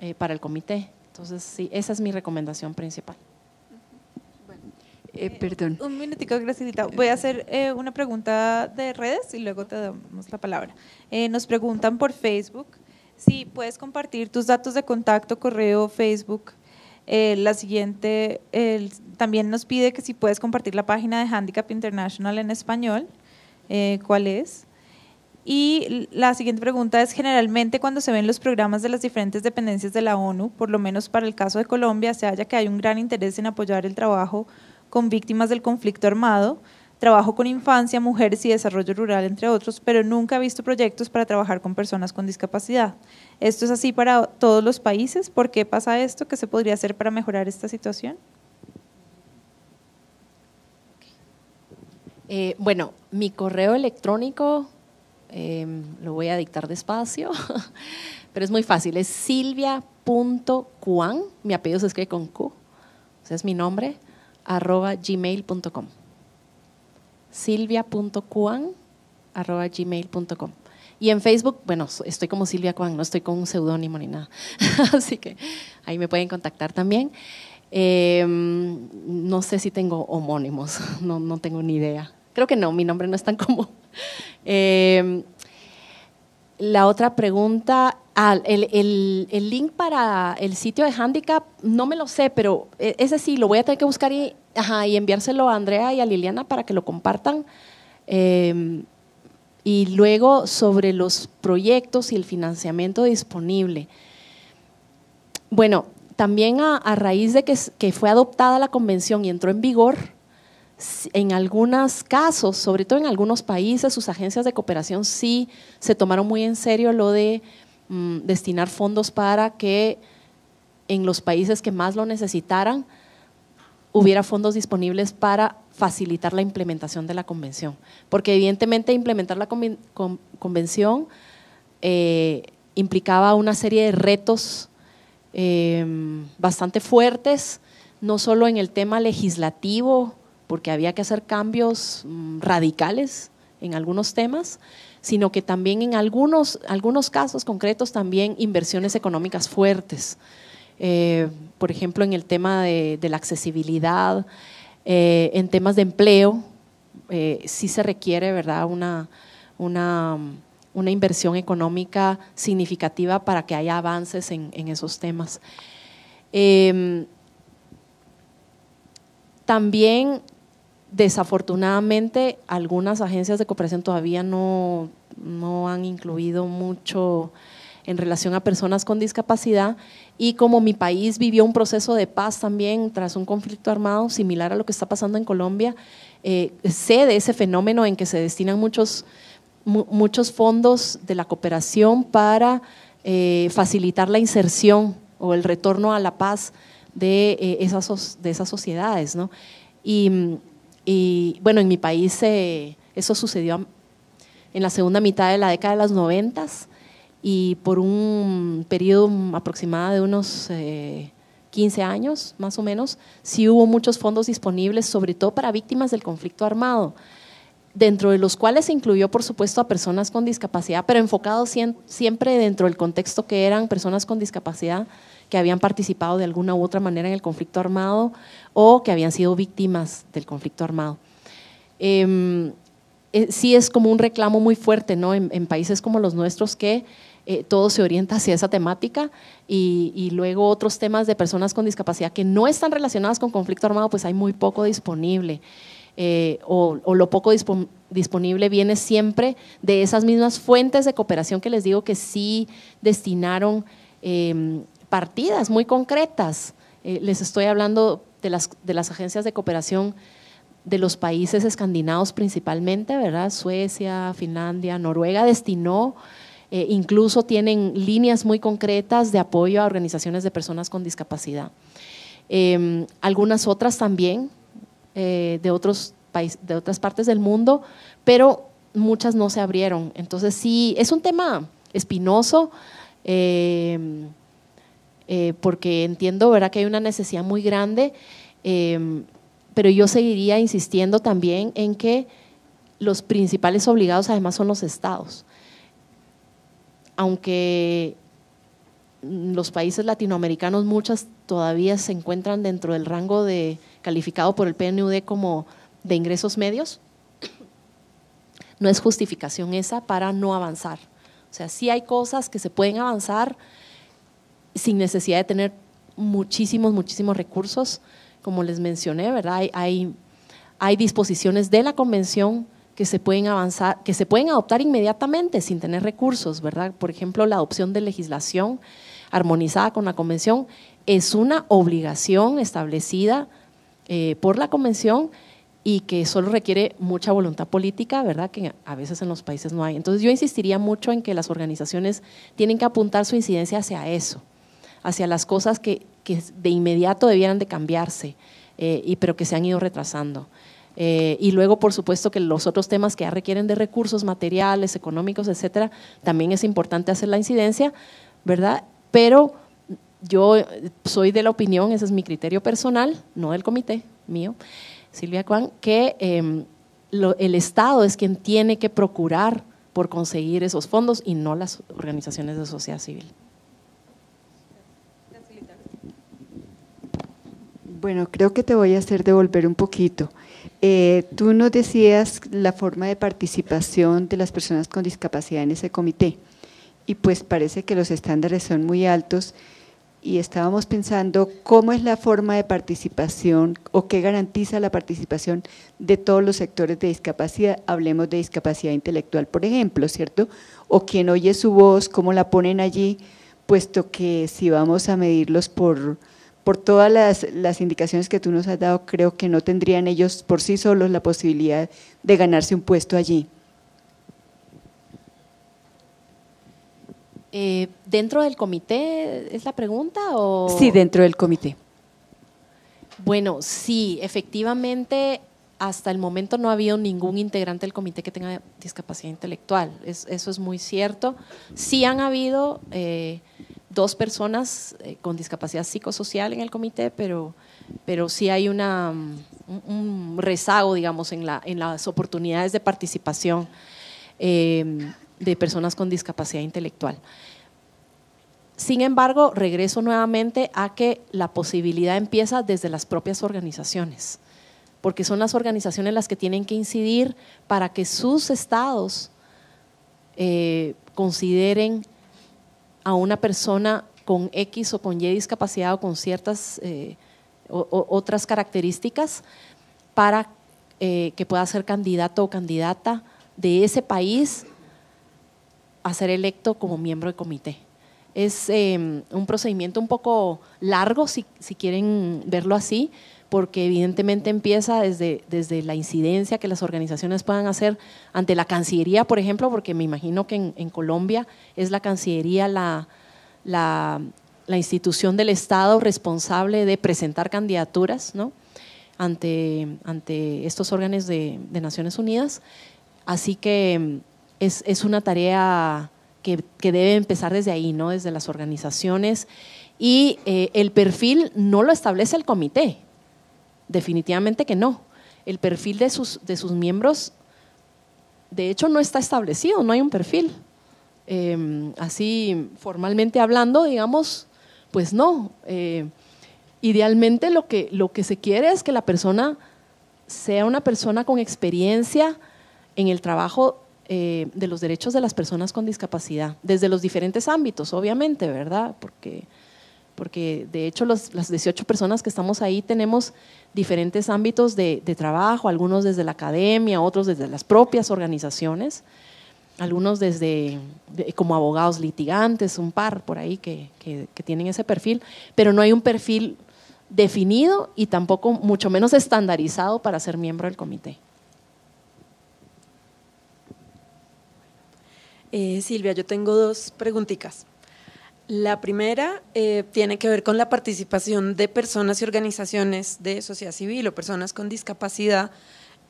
eh, para el comité. Entonces, sí, esa es mi recomendación principal. Eh, perdón. Un minutico, Voy a hacer eh, una pregunta de redes y luego te damos la palabra. nos preguntan por Facebook Sí, puedes compartir tus datos de contacto, correo, Facebook. Eh, la siguiente también nos pide que si puedes compartir la página de Handicap International en español, eh, ¿cuál es? Y la siguiente pregunta es, generalmente cuando se ven los programas de las diferentes dependencias de la ONU, por lo menos para el caso de Colombia, se halla que hay un gran interés en apoyar el trabajo con víctimas del conflicto armado, Trabajo con infancia, mujeres y desarrollo rural, entre otros, pero nunca he visto proyectos para trabajar con personas con discapacidad. ¿Esto es así para todos los países? ¿Por qué pasa esto? ¿Qué se podría hacer para mejorar esta situación? Eh, bueno, mi correo electrónico em, lo voy a dictar despacio, pero es muy fácil, es silvia.cuan, mi apellido se escribe con Q, o sea es mi nombre, arroba gmail.com silvia.cuan.gmail.com. Y en Facebook, bueno, estoy como Silvia Cuan, no estoy con un seudónimo ni nada. Así que ahí me pueden contactar también. Em, no sé si tengo homónimos, no, tengo ni idea. Creo que no, mi nombre no es tan común. Em, la otra pregunta, ah, el, el, link para el sitio de handicap, no me lo sé, pero e, ese sí lo voy a tener que buscar y Ajá, y enviárselo a Andrea y a Liliana para que lo compartan. Eh, y luego sobre los proyectos y el financiamiento disponible. Bueno, también a, raíz de que, fue adoptada la convención y entró en vigor, en algunos casos, sobre todo en algunos países, sus agencias de cooperación sí se tomaron muy en serio lo de mm, destinar fondos para que en los países que más lo necesitaran, hubiera fondos disponibles para facilitar la implementación de la convención. Porque evidentemente implementar la convención eh, implicaba una serie de retos em, bastante fuertes, no solo en el tema legislativo, porque había que hacer cambios mm, radicales en algunos temas, sino que también en algunos, algunos casos concretos también inversiones económicas fuertes. Eh, por ejemplo, en el tema de, la accesibilidad, eh, en temas de empleo, eh, sí se requiere ¿verdad? Una, inversión económica significativa para que haya avances en, esos temas. Em, también, desafortunadamente, algunas agencias de cooperación todavía no, no han incluido mucho en relación a personas con discapacidad y como mi país vivió un proceso de paz también tras un conflicto armado similar a lo que está pasando en Colombia, eh, sé de ese fenómeno en que se destinan muchos, muchos fondos de la cooperación para eh, facilitar la inserción o el retorno a la paz de, eh, esas, de esas sociedades. Y, bueno, en mi país eso sucedió en la segunda mitad de la década de los noventas y por un periodo aproximado de unos 15 eh, años, más o menos, sí hubo muchos fondos disponibles, sobre todo para víctimas del conflicto armado, dentro de los cuales se incluyó, por supuesto, a personas con discapacidad, pero enfocados siempre dentro del contexto que eran personas con discapacidad que habían participado de alguna u otra manera en el conflicto armado o que habían sido víctimas del conflicto armado. Em, eh, sí es como un reclamo muy fuerte en países como los nuestros que eh, todo se orienta hacia esa temática y, luego otros temas de personas con discapacidad que no están relacionadas con conflicto armado, pues hay muy poco disponible. Eh, o, lo poco disponible viene siempre de esas mismas fuentes de cooperación que les digo que sí destinaron em, partidas muy concretas. Eh, les estoy hablando de las, de las agencias de cooperación de los países escandinavos principalmente, ¿verdad? Suecia, Finlandia, Noruega destinó eh, incluso tienen líneas muy concretas de apoyo a organizaciones de personas con discapacidad. Em, algunas otras también eh, de, otros países, de otras partes del mundo, pero muchas no se abrieron. Entonces sí, es un tema espinoso. Em, eh, porque entiendo ¿verdad? que hay una necesidad muy grande, em, pero yo seguiría insistiendo también en que los principales obligados además son los estados aunque los países latinoamericanos, muchas todavía se encuentran dentro del rango de calificado por el PNUD como de ingresos medios, no es justificación esa para no avanzar. O sea, sí hay cosas que se pueden avanzar sin necesidad de tener muchísimos, muchísimos recursos. Como les mencioné, ¿verdad? Hay, hay, hay disposiciones de la Convención que se pueden avanzar, que se pueden adoptar inmediatamente sin tener recursos, ¿verdad? Por ejemplo, la adopción de legislación armonizada con la convención es una obligación establecida eh, por la convención y que solo requiere mucha voluntad política, ¿verdad? Que a veces en los países no hay. Entonces yo insistiría mucho en que las organizaciones tienen que apuntar su incidencia hacia eso, hacia las cosas que, de inmediato debieran de cambiarse, eh, y, pero que se han ido retrasando. Eh, y luego, por supuesto, que los otros temas que ya requieren de recursos materiales, económicos, etcétera, también es importante hacer la incidencia, ¿verdad? Pero yo soy de la opinión, ese es mi criterio personal, no del comité mío, Silvia Juan, que em, el Estado es quien tiene que procurar por conseguir esos fondos y no las organizaciones de sociedad civil. Bueno, creo que te voy a hacer devolver un poquito. Eh, tú nos decías la forma de participación de las personas con discapacidad en ese comité y pues parece que los estándares son muy altos y estábamos pensando cómo es la forma de participación o qué garantiza la participación de todos los sectores de discapacidad. Hablemos de discapacidad intelectual, por ejemplo, ¿cierto? O quien oye su voz, cómo la ponen allí, puesto que si vamos a medirlos por por todas las, indicaciones que tú nos has dado, creo que no tendrían ellos por sí solos la posibilidad de ganarse un puesto allí. Eh, ¿Dentro del comité es la pregunta? O... Sí, dentro del comité. Bueno, sí, efectivamente, hasta el momento no ha habido ningún integrante del comité que tenga discapacidad intelectual. eso es muy cierto. Sí han habido eh, dos personas eh, con discapacidad psicosocial en el comité, pero, pero sí hay mm, un, rezago, digamos, en, las oportunidades de participación em, de personas con discapacidad intelectual. Sin embargo, regreso nuevamente a que la posibilidad empieza desde las propias organizaciones, porque son las organizaciones las que tienen que incidir para que sus estados eh, consideren a una persona con X o con Y discapacidad o con ciertas eh, otras características para eh, que pueda ser candidato o candidata de ese país a ser electo como miembro de comité. Es em, un procedimiento un poco largo, si, si quieren verlo así, porque evidentemente empieza desde, desde la incidencia que las organizaciones puedan hacer ante la Cancillería, por ejemplo, porque me imagino que en, Colombia es la Cancillería la, institución del Estado responsable de presentar candidaturas ante, ante estos órganos de, Naciones Unidas. Así que mm, es, una tarea que, debe empezar desde ahí, ¿no? desde las organizaciones. Y eh, el perfil no lo establece el comité, Definitivamente que no. El perfil de sus, de sus miembros, de hecho, no está establecido, no hay un perfil. Em, así formalmente hablando, digamos, pues no. Eh, idealmente lo que, lo que se quiere es que la persona sea una persona con experiencia en el trabajo eh, de los derechos de las personas con discapacidad, desde los diferentes ámbitos, obviamente, ¿verdad? Porque porque de hecho las 18 personas que estamos ahí tenemos diferentes ámbitos de, trabajo, algunos desde la academia, otros desde las propias organizaciones, algunos desde como abogados litigantes, un par por ahí que, tienen ese perfil, pero no hay un perfil definido y tampoco mucho menos estandarizado para ser miembro del comité. Eh, Silvia, yo tengo dos preguntitas. La primera eh, tiene que ver con la participación de personas y organizaciones de sociedad civil o personas con discapacidad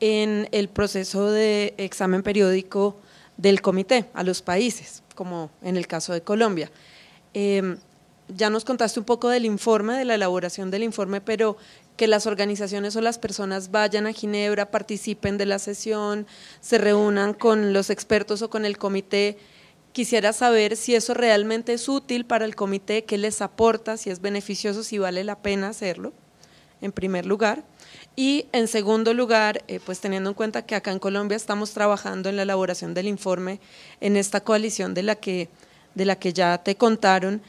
en el proceso de examen periódico del comité a los países, como en el caso de Colombia. Em, ya nos contaste un poco del informe, de la elaboración del informe, pero que las organizaciones o las personas vayan a Ginebra, participen de la sesión, se reúnan con los expertos o con el comité, Quisiera saber si eso realmente es útil para el comité, qué les aporta, si es beneficioso, si vale la pena hacerlo, en primer lugar. Y en segundo lugar, eh, pues teniendo en cuenta que acá en Colombia estamos trabajando en la elaboración del informe en esta coalición de la que, de la que ya te contaron,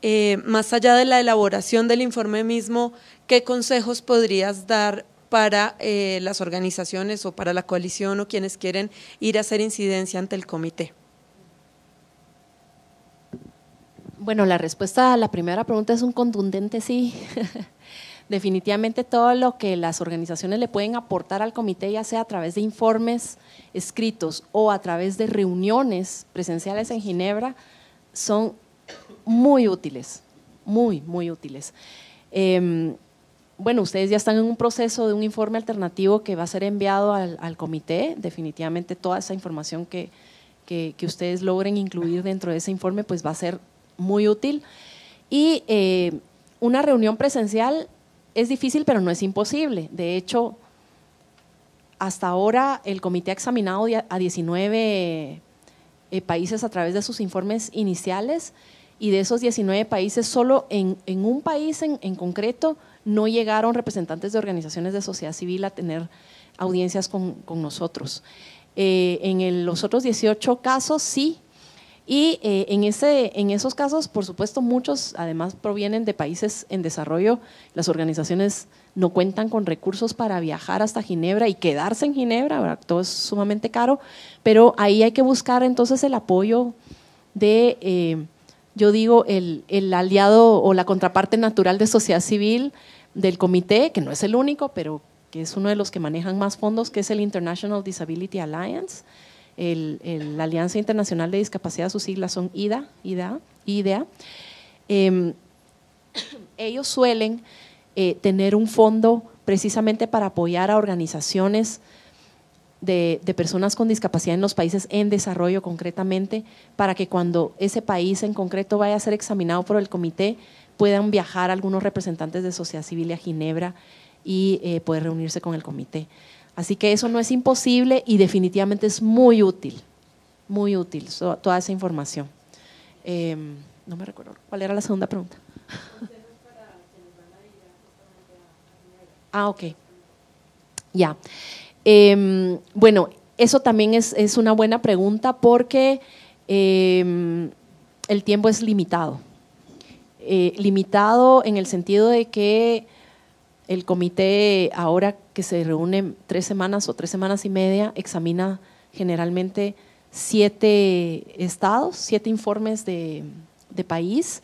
eh, más allá de la elaboración del informe mismo, ¿qué consejos podrías dar para eh, las organizaciones o para la coalición o quienes quieren ir a hacer incidencia ante el comité? Bueno, la respuesta a la primera pregunta es un contundente sí. Definitivamente todo lo que las organizaciones le pueden aportar al comité, ya sea a través de informes escritos o a través de reuniones presenciales en Ginebra, son muy útiles, muy, muy útiles. Em, bueno, ustedes ya están en un proceso de un informe alternativo que va a ser enviado al, comité. Definitivamente toda esa información que, ustedes logren incluir dentro de ese informe, pues va a ser muy útil. Y eh, una reunión presencial es difícil, pero no es imposible. De hecho, hasta ahora el comité ha examinado a 19 eh, países a través de sus informes iniciales y de esos 19 países, solo en, un país en, concreto no llegaron representantes de organizaciones de sociedad civil a tener audiencias con, nosotros. Eh, en los otros 18 casos sí y eh, en, ese, en esos casos, por supuesto, muchos además provienen de países en desarrollo. Las organizaciones no cuentan con recursos para viajar hasta Ginebra y quedarse en Ginebra, todo es sumamente caro, pero ahí hay que buscar entonces el apoyo de, eh, yo digo, el aliado o la contraparte natural de sociedad civil del comité, que no es el único, pero que es uno de los que manejan más fondos, que es el International Disability Alliance la Alianza Internacional de Discapacidad, sus siglas son IDA, IDA, IDEA, em, ellos suelen eh, tener un fondo precisamente para apoyar a organizaciones de, personas con discapacidad en los países en desarrollo concretamente, para que cuando ese país en concreto vaya a ser examinado por el comité, puedan viajar algunos representantes de sociedad civil a Ginebra y eh, poder reunirse con el comité. Así que eso no es imposible y definitivamente es muy útil, muy útil toda esa información. Em, no me recuerdo cuál era la segunda pregunta. Ah, ok. Ya. Em, bueno, eso también es, una buena pregunta porque em, el tiempo es limitado. Eh, limitado en el sentido de que el comité, ahora que se reúne tres semanas o tres semanas y media, examina generalmente siete estados, siete informes de, país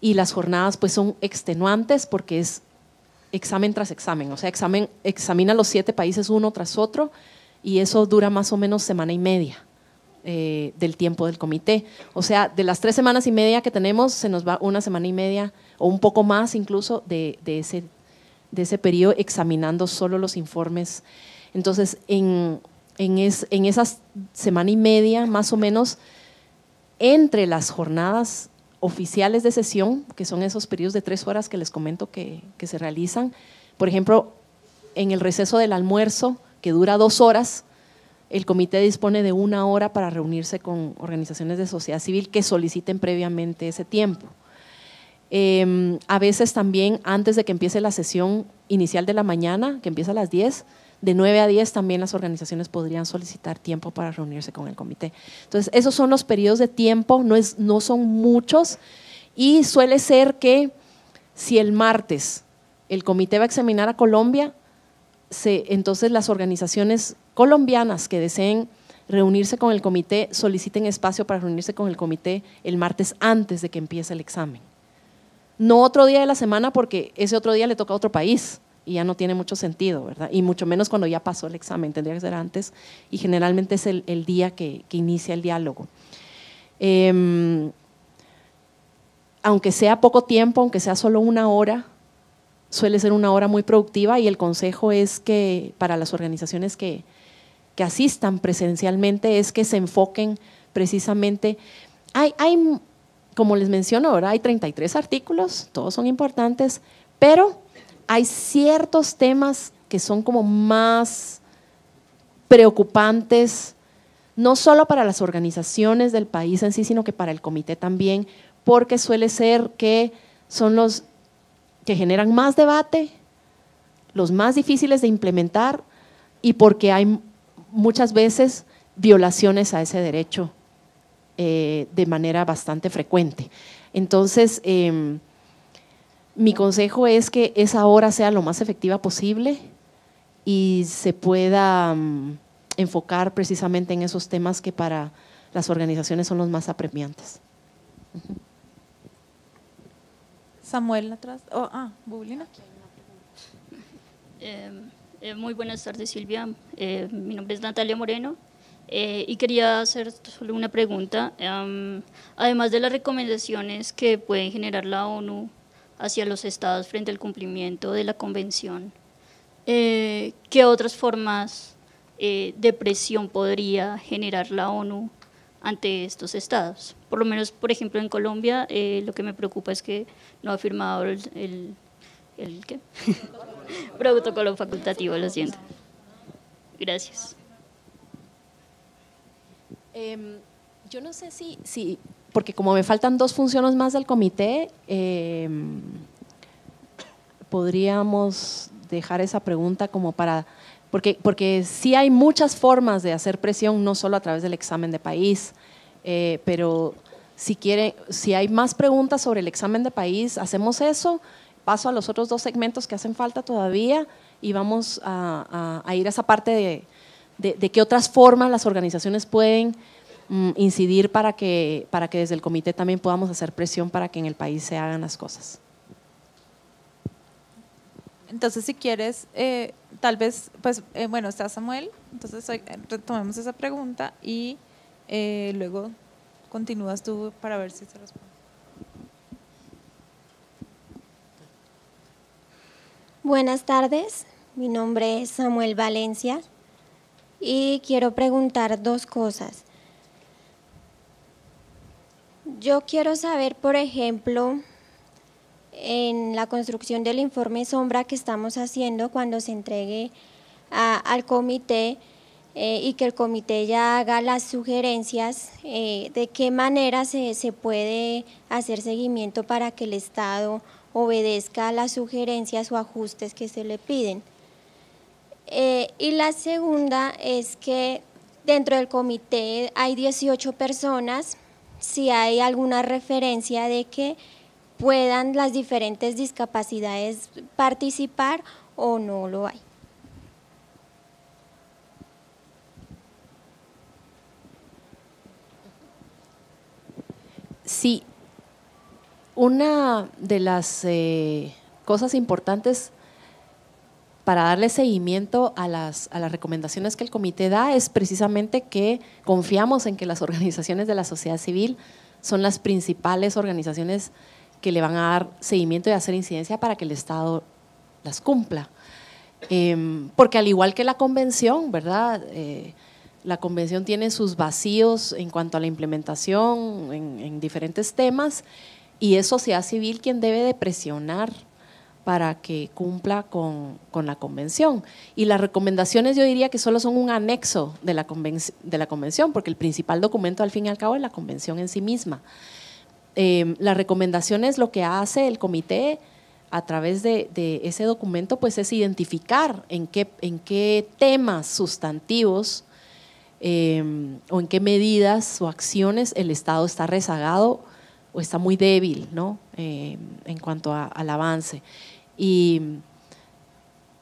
y las jornadas pues son extenuantes porque es examen tras examen, o sea, examen, examina los siete países uno tras otro y eso dura más o menos semana y media eh, del tiempo del comité. O sea, de las tres semanas y media que tenemos, se nos va una semana y media o un poco más incluso de, ese ese de ese periodo examinando solo los informes. Entonces, en, esa semana y media, más o menos, entre las jornadas oficiales de sesión, que son esos periodos de tres horas que les comento que se realizan, por ejemplo, en el receso del almuerzo, que dura dos horas, el comité dispone de una hora para reunirse con organizaciones de sociedad civil que soliciten previamente ese tiempo. Em, a veces también antes de que empiece la sesión inicial de la mañana, que empieza a las 10, de 9 a 10 también las organizaciones podrían solicitar tiempo para reunirse con el comité. Entonces, esos son los periodos de tiempo, no, es, no son muchos y suele ser que si el martes el comité va a examinar a Colombia, entonces las organizaciones colombianas que deseen reunirse con el comité soliciten espacio para reunirse con el comité el martes antes de que empiece el examen. No otro día de la semana porque ese otro día le toca a otro país y ya no tiene mucho sentido, ¿verdad? Y mucho menos cuando ya pasó el examen, tendría que ser antes y generalmente es el, día que, inicia el diálogo. Em, aunque sea poco tiempo, aunque sea solo una hora, suele ser una hora muy productiva y el consejo es que para las organizaciones que, que asistan presencialmente es que se enfoquen precisamente. Hay, hay como les menciono, ahora hay 33 artículos, todos son importantes, pero hay ciertos temas que son como más preocupantes, no solo para las organizaciones del país en sí, sino que para el comité también, porque suele ser que son los que generan más debate, los más difíciles de implementar y porque hay muchas veces violaciones a ese derecho eh, de manera bastante frecuente. Entonces, em, mi consejo es que esa hora sea lo más efectiva posible y se pueda mm, enfocar precisamente en esos temas que para las organizaciones son los más apremiantes. Samuel atrás. Oh, ah, em, eh, muy buenas tardes, Silvia. Eh, mi nombre es Natalia Moreno. Eh, y quería hacer solo una pregunta. Em, además de las recomendaciones que puede generar la ONU hacia los estados frente al cumplimiento de la convención, eh, ¿qué otras formas eh, de presión podría generar la ONU ante estos estados? Por lo menos, por ejemplo, en Colombia, lo que me preocupa es que no ha firmado el, el, protocolo facultativo, lo siento. Gracias. Em, yo no sé si, si, porque como me faltan dos funciones más del comité, em, podríamos dejar esa pregunta como para, porque, porque sí hay muchas formas de hacer presión, no solo a través del examen de país, eh, pero si quieren, si hay más preguntas sobre el examen de país, hacemos eso, paso a los otros dos segmentos que hacen falta todavía y vamos a ir a esa parte de de, qué otras formas las organizaciones pueden mm, incidir para que, para que desde el comité también podamos hacer presión para que en el país se hagan las cosas. Entonces, si quieres, eh, tal vez, pues, eh, bueno, está Samuel, entonces eh, retomemos esa pregunta y luego continúas tú para ver si se responde. Buenas tardes, mi nombre es Samuel Valencia, y quiero preguntar dos cosas. Yo quiero saber, por ejemplo, en la construcción del informe sombra que estamos haciendo cuando se entregue al comité eh, y que el comité ya haga las sugerencias eh, de qué manera se, se puede hacer seguimiento para que el Estado obedezca las sugerencias o ajustes que se le piden. Eh, y la segunda es que dentro del comité hay 18 personas, si hay alguna referencia de que puedan las diferentes discapacidades participar o no lo hay. Sí, una de las eh, cosas importantes para darle seguimiento a las, recomendaciones que el comité da es precisamente que confiamos en que las organizaciones de la sociedad civil son las principales organizaciones que le van a dar seguimiento y hacer incidencia para que el Estado las cumpla. Em, porque al igual que la convención, ¿verdad? Eh, la convención tiene sus vacíos en cuanto a la implementación en, en diferentes temas y es sociedad civil quien debe de presionar para que cumpla con, la convención. Y las recomendaciones yo diría que solo son un anexo de la, de la convención, porque el principal documento al fin y al cabo es la convención en sí misma. Em, las recomendaciones lo que hace el comité a través de, ese documento pues es identificar en qué, en qué temas sustantivos em, o en qué medidas o acciones el Estado está rezagado o está muy débil em, en cuanto al avance. Y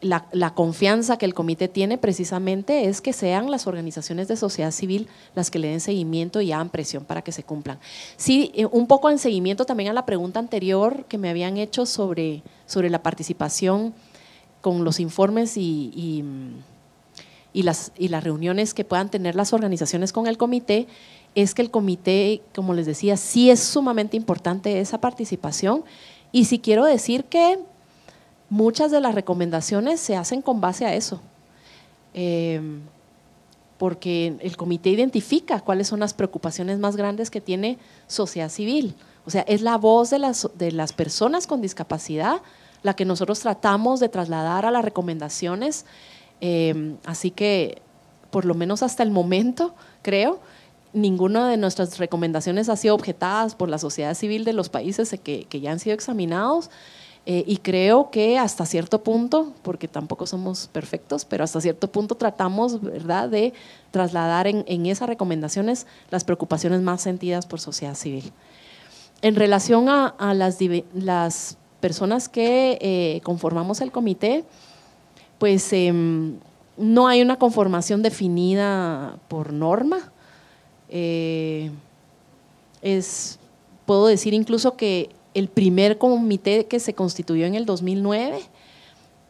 la, confianza que el comité tiene precisamente es que sean las organizaciones de sociedad civil las que le den seguimiento y hagan presión para que se cumplan. Sí, eh, un poco en seguimiento también a la pregunta anterior que me habían hecho sobre, sobre la participación con los informes y, y, y, las, y las reuniones que puedan tener las organizaciones con el comité, es que el comité, como les decía, sí es sumamente importante esa participación. Y si quiero decir que muchas de las recomendaciones se hacen con base a eso, em, porque el comité identifica cuáles son las preocupaciones más grandes que tiene sociedad civil. O sea, es la voz de las, personas con discapacidad la que nosotros tratamos de trasladar a las recomendaciones. Em, así que, por lo menos hasta el momento, creo, ninguna de nuestras recomendaciones ha sido objetadas por la sociedad civil de los países que, que ya han sido examinados. Eh, y creo que hasta cierto punto, porque tampoco somos perfectos, pero hasta cierto punto tratamos, ¿verdad?, de trasladar en, esas recomendaciones las preocupaciones más sentidas por sociedad civil. En relación a, las, las, personas que eh, conformamos el comité, pues em, no hay una conformación definida por norma. Eh, puedo decir incluso que el primer comité que se constituyó en el 2009.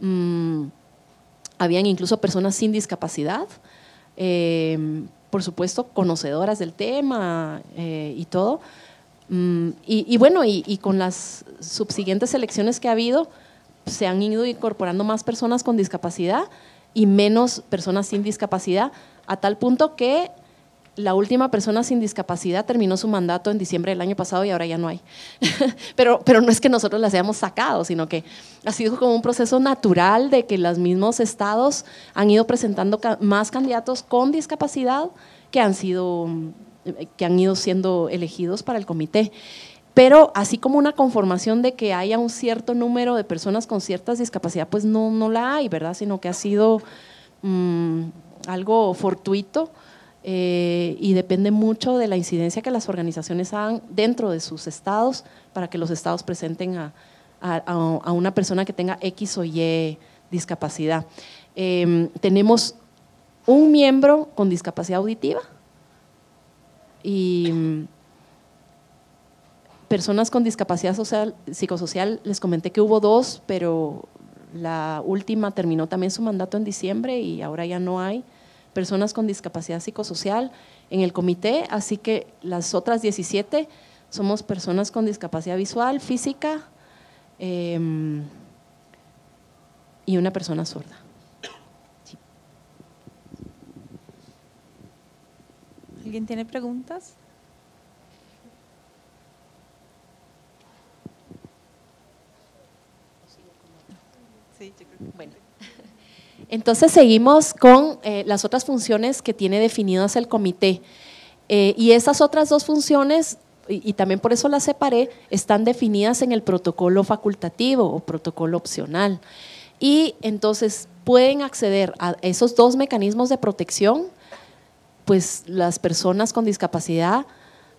Mm, habían incluso personas sin discapacidad, em, por supuesto, conocedoras del tema eh, y todo. Mm, y, bueno, y, y, con las subsiguientes elecciones que ha habido, se han ido incorporando más personas con discapacidad y menos personas sin discapacidad, a tal punto que la última persona sin discapacidad terminó su mandato en diciembre del año pasado y ahora ya no hay. pero, no es que nosotros las hayamos sacado, sino que ha sido como un proceso natural de que los mismos estados han ido presentando más candidatos con discapacidad que han sido mm, que han ido siendo elegidos para el comité. Pero así como una conformación de que haya un cierto número de personas con ciertas discapacidad, pues no, no la hay, ¿verdad? Sino que ha sido mm, algo fortuito eh, y depende mucho de la incidencia que las organizaciones hagan dentro de sus estados para que los estados presenten a, una persona que tenga X o Y discapacidad. Em, tenemos un miembro con discapacidad auditiva y mm, personas con discapacidad social, psicosocial, les comenté que hubo dos, pero la última terminó también su mandato en diciembre y ahora ya no hay personas con discapacidad psicosocial en el comité, así que las otras 17 somos personas con discapacidad visual, física em, y una persona sorda. ¿Alguien tiene preguntas? Bueno. Entonces seguimos con eh, las otras funciones que tiene definidas el comité. Eh, y esas otras dos funciones, y, también por eso las separé, están definidas en el protocolo facultativo o protocolo opcional. Y entonces pueden acceder a esos dos mecanismos de protección, pues las personas con discapacidad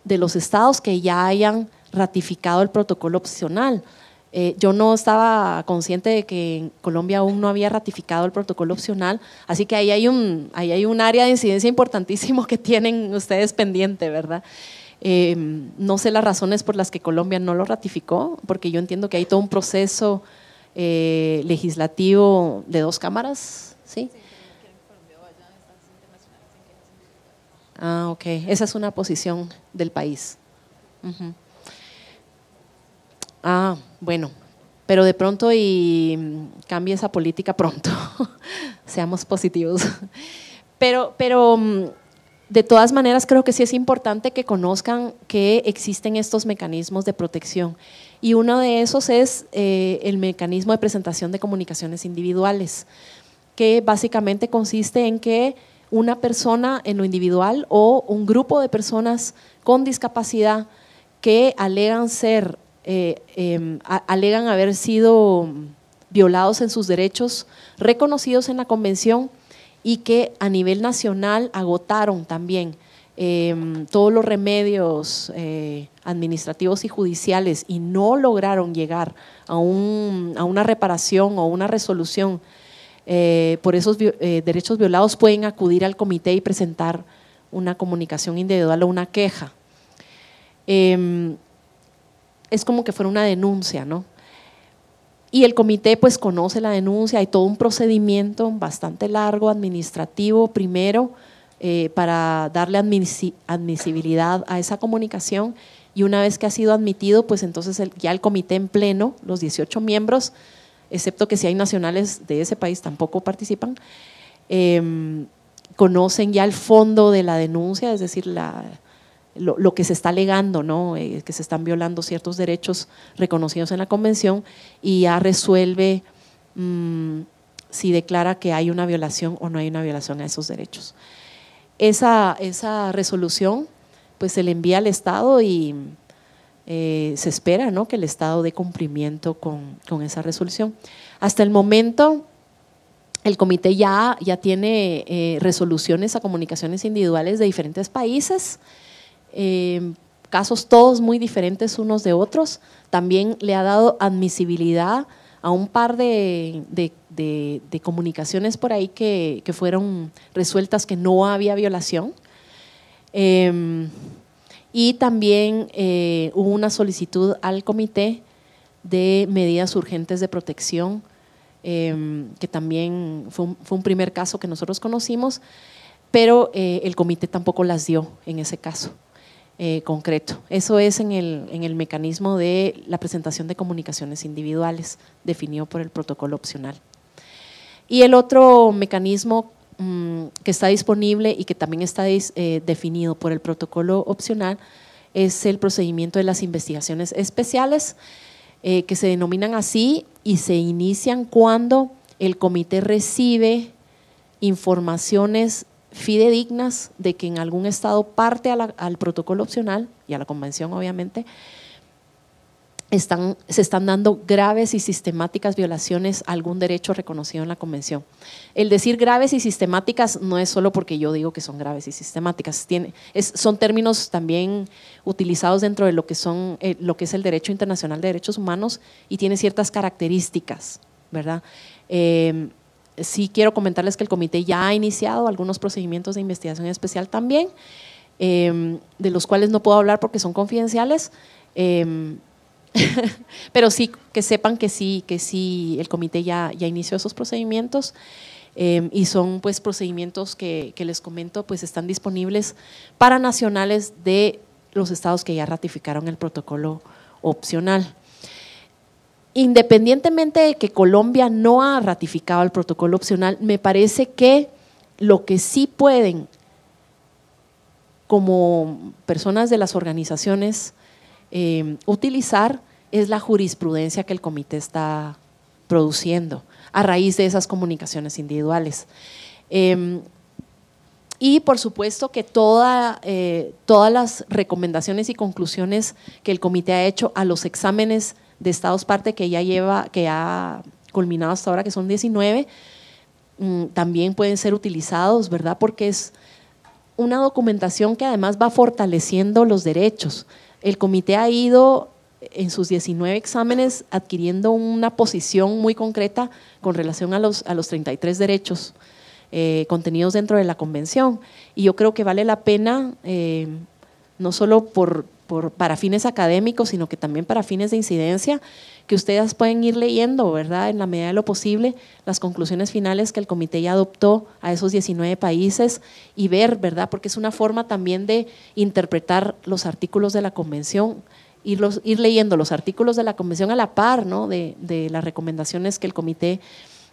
de los estados que ya hayan ratificado el protocolo opcional. Eh, yo no estaba consciente de que en Colombia aún no había ratificado el protocolo opcional, así que ahí hay un, ahí hay un área de incidencia importantísimo que tienen ustedes pendiente, ¿verdad? Em, no sé las razones por las que Colombia no lo ratificó, porque yo entiendo que hay todo un proceso eh, legislativo de dos cámaras, ¿sí? Ah, ok. Esa es una posición del país. Ah, bueno, pero de pronto y cambie esa política pronto. Seamos positivos. Pero, pero mm, de todas maneras creo que sí es importante que conozcan que existen estos mecanismos de protección. Y uno de esos es eh, el mecanismo de presentación de comunicaciones individuales, que básicamente consiste en que una persona en lo individual o un grupo de personas con discapacidad que alegan ser eh, em, alegan haber sido violados en sus derechos reconocidos en la convención y que a nivel nacional agotaron también em, todos los remedios eh, administrativos y judiciales y no lograron llegar a, un, a una reparación o una resolución eh, por esos derechos violados, pueden acudir al comité y presentar una comunicación individual o una queja. Em, es como que fuera una denuncia, ¿no? Y el comité pues conoce la denuncia, hay todo un procedimiento bastante largo, administrativo, primero, eh, para darle admisibilidad a esa comunicación y una vez que ha sido admitido, pues entonces ya el comité en pleno, los 18 miembros, excepto que si hay nacionales de ese país tampoco participan, em, conocen ya el fondo de la denuncia, es decir, la, lo, que se está alegando, ¿no? Eh, que se están violando ciertos derechos reconocidos en la Convención y ya resuelve mm, si declara que hay una violación o no hay una violación a esos derechos. Esa, resolución pues se le envía al Estado y eh, se espera que el Estado dé cumplimiento con, esa resolución. Hasta el momento el comité ya, tiene eh, resoluciones a comunicaciones individuales de diferentes países Em, casos todos muy diferentes unos de otros, también le ha dado admisibilidad a un par de, comunicaciones por ahí que, fueron resueltas que no había violación. Em, y también eh, hubo una solicitud al comité de medidas urgentes de protección, em, que también fue un, primer caso que nosotros conocimos, pero eh, el comité tampoco las dio en ese caso. Eh, concreto. Eso es en el, mecanismo de la presentación de comunicaciones individuales, definido por el protocolo opcional. Y el otro mecanismo mm, que está disponible y que también está eh, definido por el protocolo opcional es el procedimiento de las investigaciones especiales, eh, que se denominan así y se inician cuando el comité recibe informaciones fidedignas de que en algún estado parte al protocolo opcional y a la convención, obviamente, están, se están dando graves y sistemáticas violaciones a algún derecho reconocido en la Convención. El decir graves y sistemáticas no es solo porque yo digo que son graves y sistemáticas, son términos también utilizados dentro de lo que, son, eh, lo que es el derecho internacional de derechos humanos y tiene ciertas características, ¿verdad? Eh, sí quiero comentarles que el comité ya ha iniciado algunos procedimientos de investigación especial también, em, de los cuales no puedo hablar porque son confidenciales, em, pero sí que sepan que sí, que sí, el comité ya, ya inició esos procedimientos. Em, y son pues procedimientos que, que les comento pues están disponibles para nacionales de los estados que ya ratificaron el protocolo opcional independientemente de que Colombia no ha ratificado el protocolo opcional, me parece que lo que sí pueden como personas de las organizaciones eh, utilizar es la jurisprudencia que el comité está produciendo a raíz de esas comunicaciones individuales. Em, y por supuesto que eh, todas las recomendaciones y conclusiones que el comité ha hecho a los exámenes de estados parte que ya lleva, que ha culminado hasta ahora, que son 19, mm, también pueden ser utilizados, ¿verdad? Porque es una documentación que además va fortaleciendo los derechos. El comité ha ido en sus 19 exámenes adquiriendo una posición muy concreta con relación a los, a los 33 derechos eh, contenidos dentro de la convención. Y yo creo que vale la pena, eh, no solo por, para fines académicos, sino que también para fines de incidencia, que ustedes pueden ir leyendo, ¿verdad? En la medida de lo posible, las conclusiones finales que el comité ya adoptó a esos 19 países y ver, ¿verdad? Porque es una forma también de interpretar los artículos de la convención, ir leyendo los artículos de la convención a la par, ¿no? De, de las recomendaciones que el comité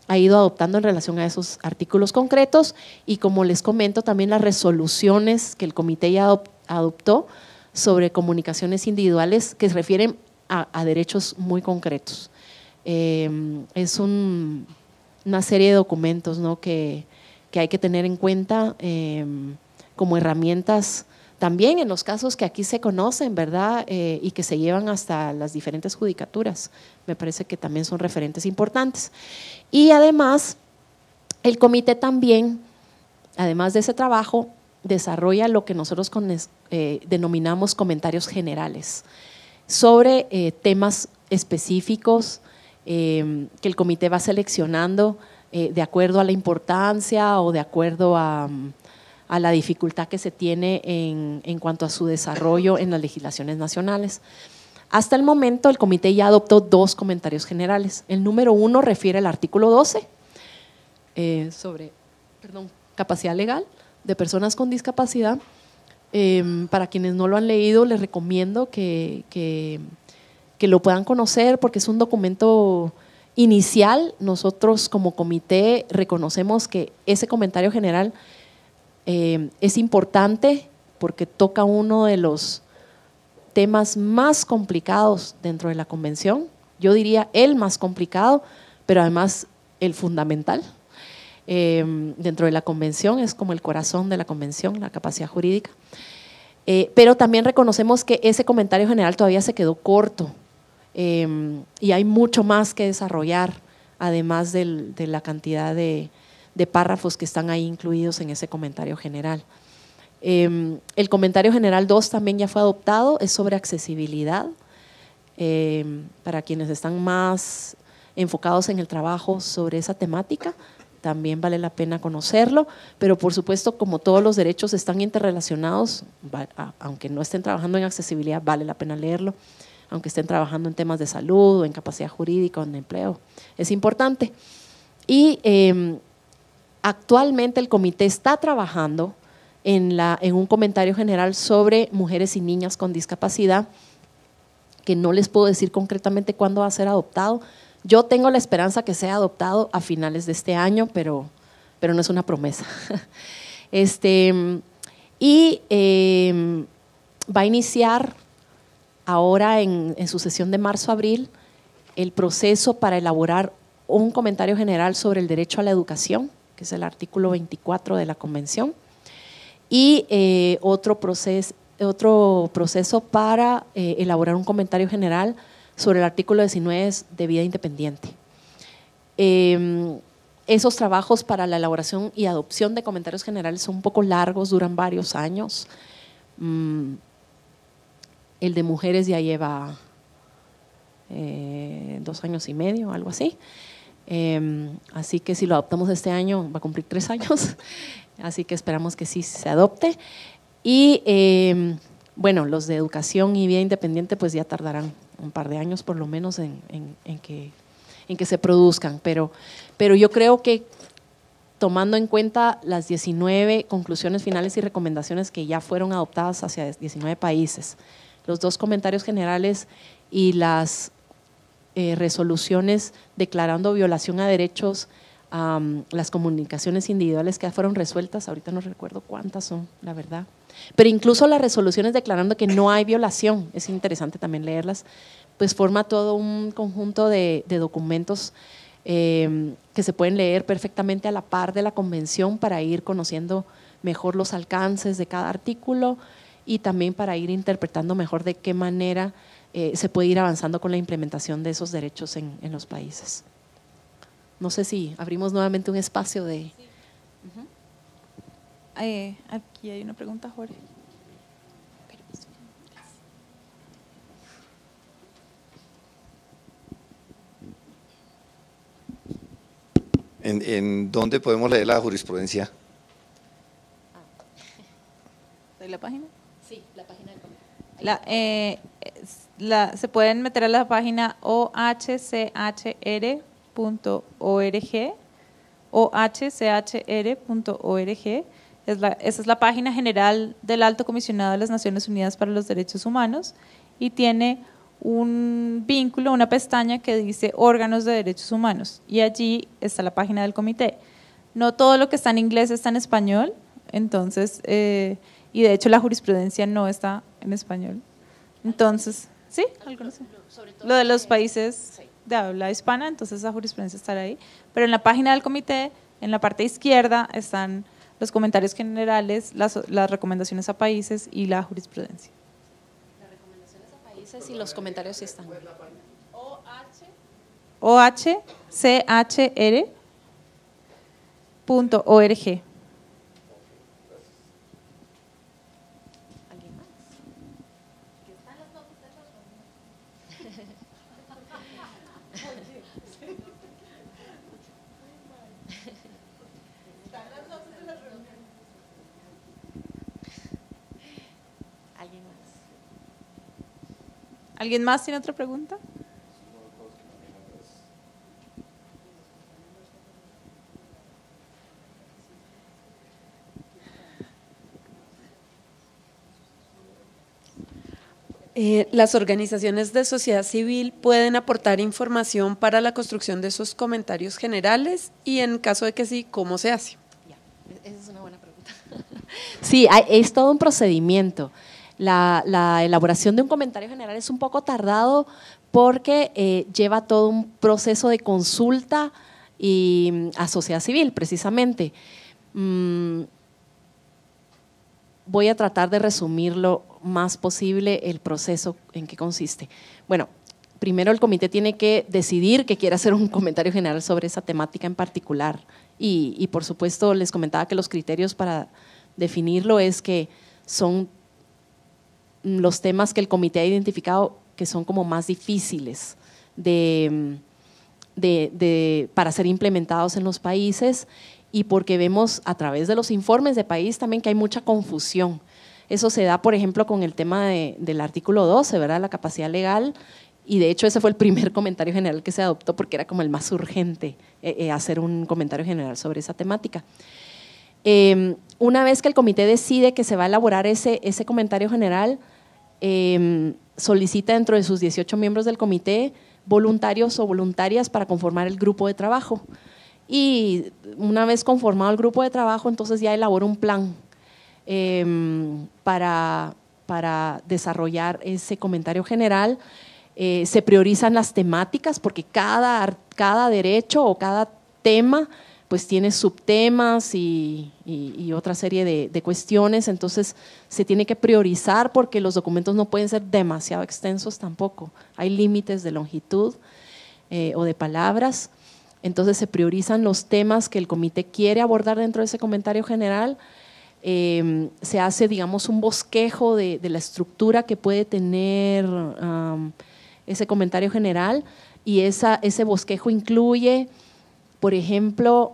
ha ido adoptando en relación a esos artículos concretos y como les comento también las resoluciones que el comité ya adoptó sobre comunicaciones individuales que se refieren a, derechos muy concretos. Em, es una serie de documentos que, hay que tener en cuenta em, como herramientas también en los casos que aquí se conocen, ¿verdad? Eh, y que se llevan hasta las diferentes judicaturas. Me parece que también son referentes importantes. Y además, el comité también, además de ese trabajo, desarrolla lo que nosotros eh, denominamos comentarios generales sobre eh, temas específicos em, que el comité va seleccionando eh, de acuerdo a la importancia o de acuerdo a, la dificultad que se tiene en, cuanto a su desarrollo en las legislaciones nacionales. Hasta el momento el comité ya adoptó dos comentarios generales. El número uno refiere al artículo 12 sobre perdón, capacidad legal de personas con discapacidad. Em, para quienes no lo han leído, les recomiendo que, que, lo puedan conocer porque es un documento inicial. Nosotros como comité reconocemos que ese comentario general em, es importante porque toca uno de los temas más complicados dentro de la convención. Yo diría el más complicado, pero además el fundamental. Em, dentro de la convención, es como el corazón de la convención, la capacidad jurídica. Eh, pero también reconocemos que ese comentario general todavía se quedó corto em, y hay mucho más que desarrollar, además de la cantidad de, párrafos que están ahí incluidos en ese comentario general. Em, el comentario general 2 también ya fue adoptado, es sobre accesibilidad. para quienes están más enfocados en el trabajo sobre esa temática, también vale la pena conocerlo, pero por supuesto, como todos los derechos están interrelacionados, aunque no estén trabajando en accesibilidad, vale la pena leerlo, aunque estén trabajando en temas de salud o en capacidad jurídica o en empleo, es importante. Y em, actualmente el comité está trabajando en, en un comentario general sobre mujeres y niñas con discapacidad, que no les puedo decir concretamente cuándo va a ser adoptado, yo tengo la esperanza que sea adoptado a finales de este año, pero, no es una promesa. Este, y em, va a iniciar ahora en, su sesión de marzo-abril el proceso para elaborar un comentario general sobre el derecho a la educación, que es el artículo 24 de la Convención, y eh, otro, otro proceso para eh, elaborar un comentario general sobre el artículo 19 de vida independiente. Em, esos trabajos para la elaboración y adopción de comentarios generales son un poco largos, duran varios años. Mm, el de mujeres ya lleva eh, dos años y medio, algo así. Em, así que si lo adoptamos este año, va a cumplir tres años. Así que esperamos que sí se adopte. Y em, bueno, los de educación y vida independiente pues ya tardarán un par de años por lo menos en, que, se produzcan, pero, pero yo creo que tomando en cuenta las 19 conclusiones finales y recomendaciones que ya fueron adoptadas hacia 19 países, los dos comentarios generales y las eh, resoluciones declarando violación a derechos, las comunicaciones individuales que ya fueron resueltas, ahorita no recuerdo cuántas son, la verdad, pero incluso las resoluciones declarando que no hay violación, es interesante también leerlas, pues forma todo un conjunto de, documentos em, que se pueden leer perfectamente a la par de la convención para ir conociendo mejor los alcances de cada artículo y también para ir interpretando mejor de qué manera eh, se puede ir avanzando con la implementación de esos derechos en, los países. No sé si abrimos nuevamente un espacio de... Y hay una pregunta, Jorge. ¿En, dónde podemos leer la jurisprudencia? ¿De la página? Sí, la página del eh, la, Se pueden meter a la página ohchr.org, ohchr.org esa es la página general del Alto Comisionado de las Naciones Unidas para los Derechos Humanos y tiene un vínculo, una pestaña que dice órganos de derechos humanos y allí está la página del comité. No todo lo que está en inglés está en español, entonces, eh, y de hecho la jurisprudencia no está en español. Entonces, ¿sí? Lo de los países de habla hispana, entonces la jurisprudencia estará ahí, pero en la página del comité, en la parte izquierda, están los comentarios generales, las, recomendaciones a países y la jurisprudencia. Las recomendaciones a países y los comentarios sí están. OHCHR.org. ¿Alguien más tiene otra pregunta? Eh, las organizaciones de sociedad civil pueden aportar información para la construcción de esos comentarios generales y en caso de que sí, ¿cómo se hace? E-, esa es una buena pregunta. sí, es todo un procedimiento la, elaboración de un comentario general es un poco tardado porque eh, lleva todo un proceso de consulta y mm, a sociedad civil, precisamente. Mm, voy a tratar de resumir lo más posible el proceso en qué consiste. Bueno, primero el comité tiene que decidir que quiere hacer un comentario general sobre esa temática en particular. Y, y por supuesto, les comentaba que los criterios para definirlo es que son los temas que el comité ha identificado que son como más difíciles mm, de, para ser implementados en los países y porque vemos a través de los informes de país también que hay mucha confusión. Eso se da, por ejemplo, con el tema del artículo 12, ¿verdad? La capacidad legal. Y de hecho ese fue el primer comentario general que se adoptó porque era como el más urgente eh, eh, hacer un comentario general sobre esa temática. Em, una vez que el comité decide que se va a elaborar ese comentario general, Em, solicita dentro de sus 18 miembros del comité voluntarios o voluntarias para conformar el grupo de trabajo. Y una vez conformado el grupo de trabajo, entonces ya elabora un plan em, para, para desarrollar ese comentario general. Eh, se priorizan las temáticas porque cada, cada derecho o cada tema pues tiene subtemas y, otra serie de, cuestiones, entonces se tiene que priorizar porque los documentos no pueden ser demasiado extensos tampoco, hay límites de longitud eh, o de palabras, entonces se priorizan los temas que el comité quiere abordar dentro de ese comentario general, em, se hace, digamos, un bosquejo de, la estructura que puede tener ese comentario general y esa, ese bosquejo incluye, por ejemplo,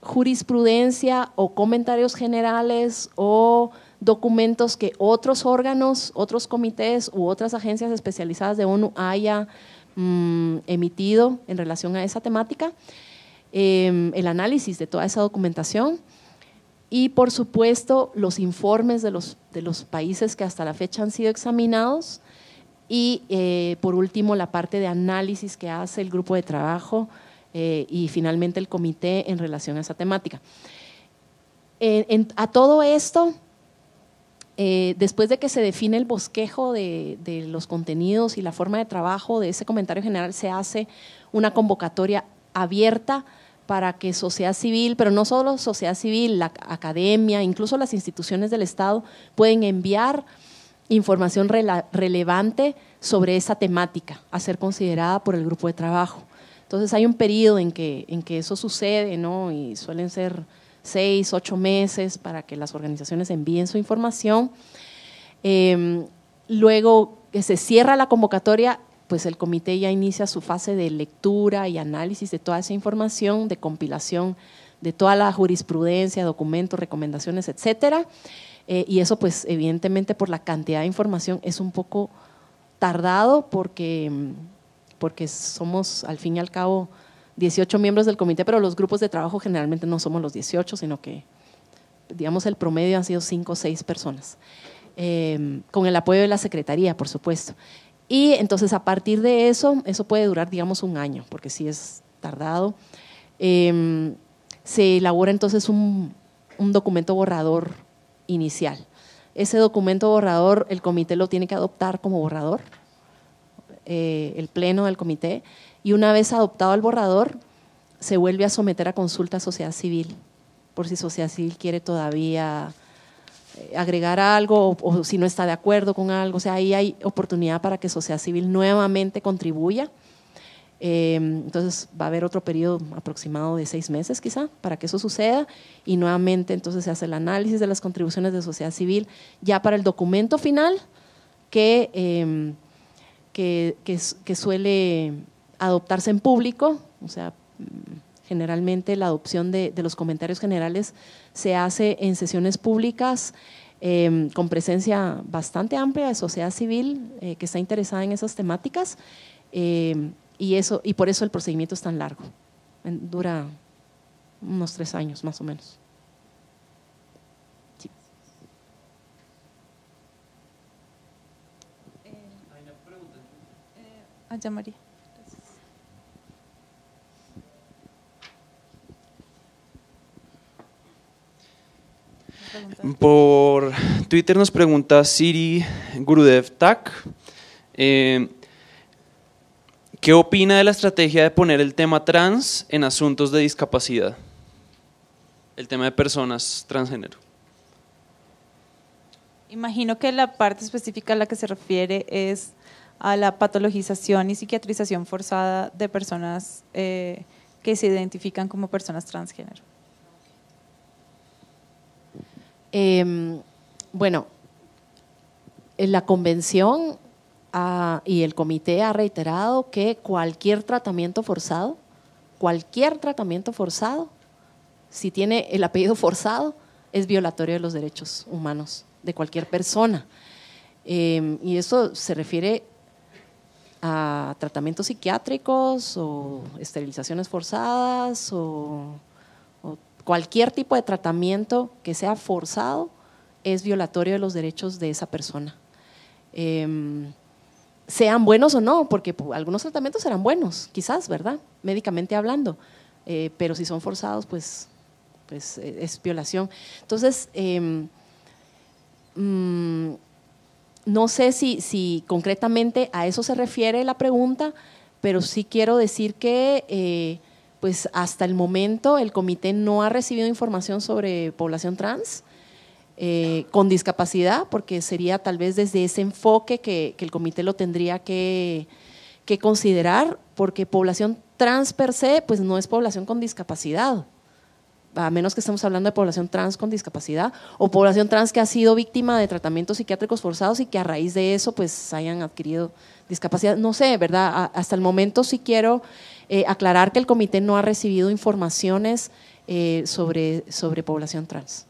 jurisprudencia o comentarios generales o documentos que otros órganos, otros comités u otras agencias especializadas de ONU haya mm, emitido en relación a esa temática, em, el análisis de toda esa documentación y, por supuesto, los informes de los, países que hasta la fecha han sido examinados y, eh, por último, la parte de análisis que hace el grupo de trabajo eh, y finalmente el comité en relación a esa temática. a todo esto, eh, después de que se define el bosquejo de, los contenidos y la forma de trabajo de ese comentario general, se hace una convocatoria abierta para que sociedad civil, pero no solo sociedad civil, la academia, incluso las instituciones del Estado pueden enviar información relevante sobre esa temática a ser considerada por el grupo de trabajo. Entonces hay un periodo en que, en que eso sucede, ¿no? Y suelen ser seis, ocho meses para que las organizaciones envíen su información. Em, luego que se cierra la convocatoria, pues el comité ya inicia su fase de lectura y análisis de toda esa información, de compilación de toda la jurisprudencia, documentos, recomendaciones, etcétera. Eh, y eso, pues, evidentemente, por la cantidad de información es un poco tardado porque em, porque somos al fin y al cabo 18 miembros del comité, pero los grupos de trabajo generalmente no somos los 18, sino que, digamos, el promedio han sido 5 o 6 personas, em, con el apoyo de la Secretaría, por supuesto. Y entonces a partir de eso, eso puede durar, digamos, un año, porque sí es tardado. Em, se elabora entonces un documento borrador inicial. Ese documento borrador, el comité lo tiene que adoptar como borrador eh, el pleno del comité, y una vez adoptado el borrador, se vuelve a someter a consulta a sociedad civil, por si sociedad civil quiere todavía eh, agregar algo o, si no está de acuerdo con algo. O sea, ahí hay oportunidad para que sociedad civil nuevamente contribuya. Em, entonces va a haber otro periodo aproximado de seis meses quizá para que eso suceda y nuevamente entonces se hace el análisis de las contribuciones de sociedad civil ya para el documento final que... Em, que, suele adoptarse en público, o sea, generalmente la adopción de, los comentarios generales se hace en sesiones públicas em, con presencia bastante amplia de sociedad civil eh, que está interesada en esas temáticas em, y, eso, y por eso el procedimiento es tan largo, dura unos tres años más o menos. allá Por Twitter nos pregunta Siri Gurudev Tak. Eh, ¿Qué opina de la estrategia de poner el tema trans en asuntos de discapacidad? El tema de personas transgénero. Imagino que la parte específica a la que se refiere es a la patologización y psiquiatrización forzada de personas eh, que se identifican como personas transgénero. Em, bueno, eh, la convención y el comité ha reiterado que cualquier tratamiento forzado, cualquier tratamiento forzado, si tiene el apellido forzado, es violatorio de los derechos humanos de cualquier persona. Em, y eso se refiere a tratamientos psiquiátricos o esterilizaciones forzadas o, cualquier tipo de tratamiento que sea forzado es violatorio de los derechos de esa persona. Em, sean buenos o no, porque algunos tratamientos serán buenos, quizás, ¿verdad? Médicamente hablando, eh, pero si son forzados, pues, pues eh, es violación. Entonces, em, mm, no sé si, si concretamente a eso se refiere la pregunta, pero sí quiero decir que eh, pues hasta el momento el comité no ha recibido información sobre población trans eh, con discapacidad, porque sería tal vez desde ese enfoque que, el comité lo tendría que, que, considerar, porque población trans per se pues no es población con discapacidad a menos que estemos hablando de población trans con discapacidad o población trans que ha sido víctima de tratamientos psiquiátricos forzados y que a raíz de eso pues hayan adquirido discapacidad. No sé, ¿verdad? hasta el momento sí quiero eh, aclarar que el comité no ha recibido informaciones eh, sobre, población trans.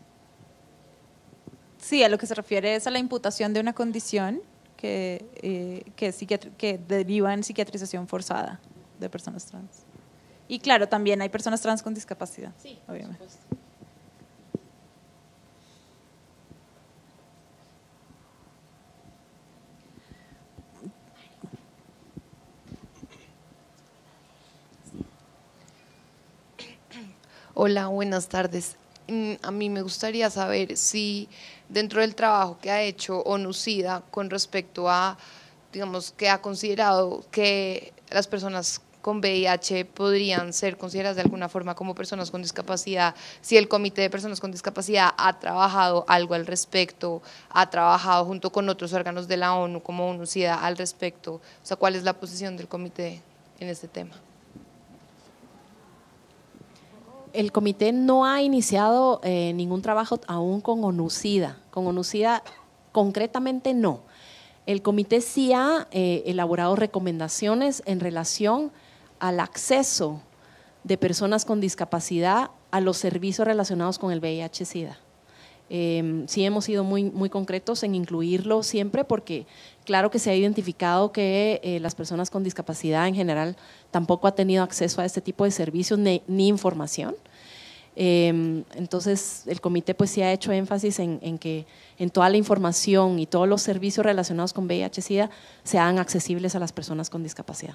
Sí, a lo que se refiere es a la imputación de una condición que eh, deriva en psiquiatrización forzada de personas trans. Y claro, también hay personas trans con discapacidad. Sí, obviamente. Hola, buenas tardes. Mm, a mí me gustaría saber si dentro del trabajo que ha hecho ONUCIDA con respecto a, digamos, que ha considerado que las personas con VIH podrían ser consideradas de alguna forma como personas con discapacidad, si el Comité de Personas con Discapacidad ha trabajado algo al respecto, ha trabajado junto con otros órganos de la ONU como UNUCIDA al respecto, o sea, ¿cuál es la posición del comité en este tema? El comité no ha iniciado eh, ningún trabajo aún con ONUCIDA, con ONUCIDA concretamente no. El comité sí ha eh, elaborado recomendaciones en relación al acceso de personas con discapacidad a los servicios relacionados con el VIH-Sida. Em, sí hemos sido muy, muy concretos en incluirlo siempre porque claro que se ha identificado que eh, las personas con discapacidad en general tampoco ha tenido acceso a este tipo de servicios ni, información. Em, entonces el comité pues sí ha hecho énfasis en, en, que en toda la información y todos los servicios relacionados con VIH-Sida sean accesibles a las personas con discapacidad.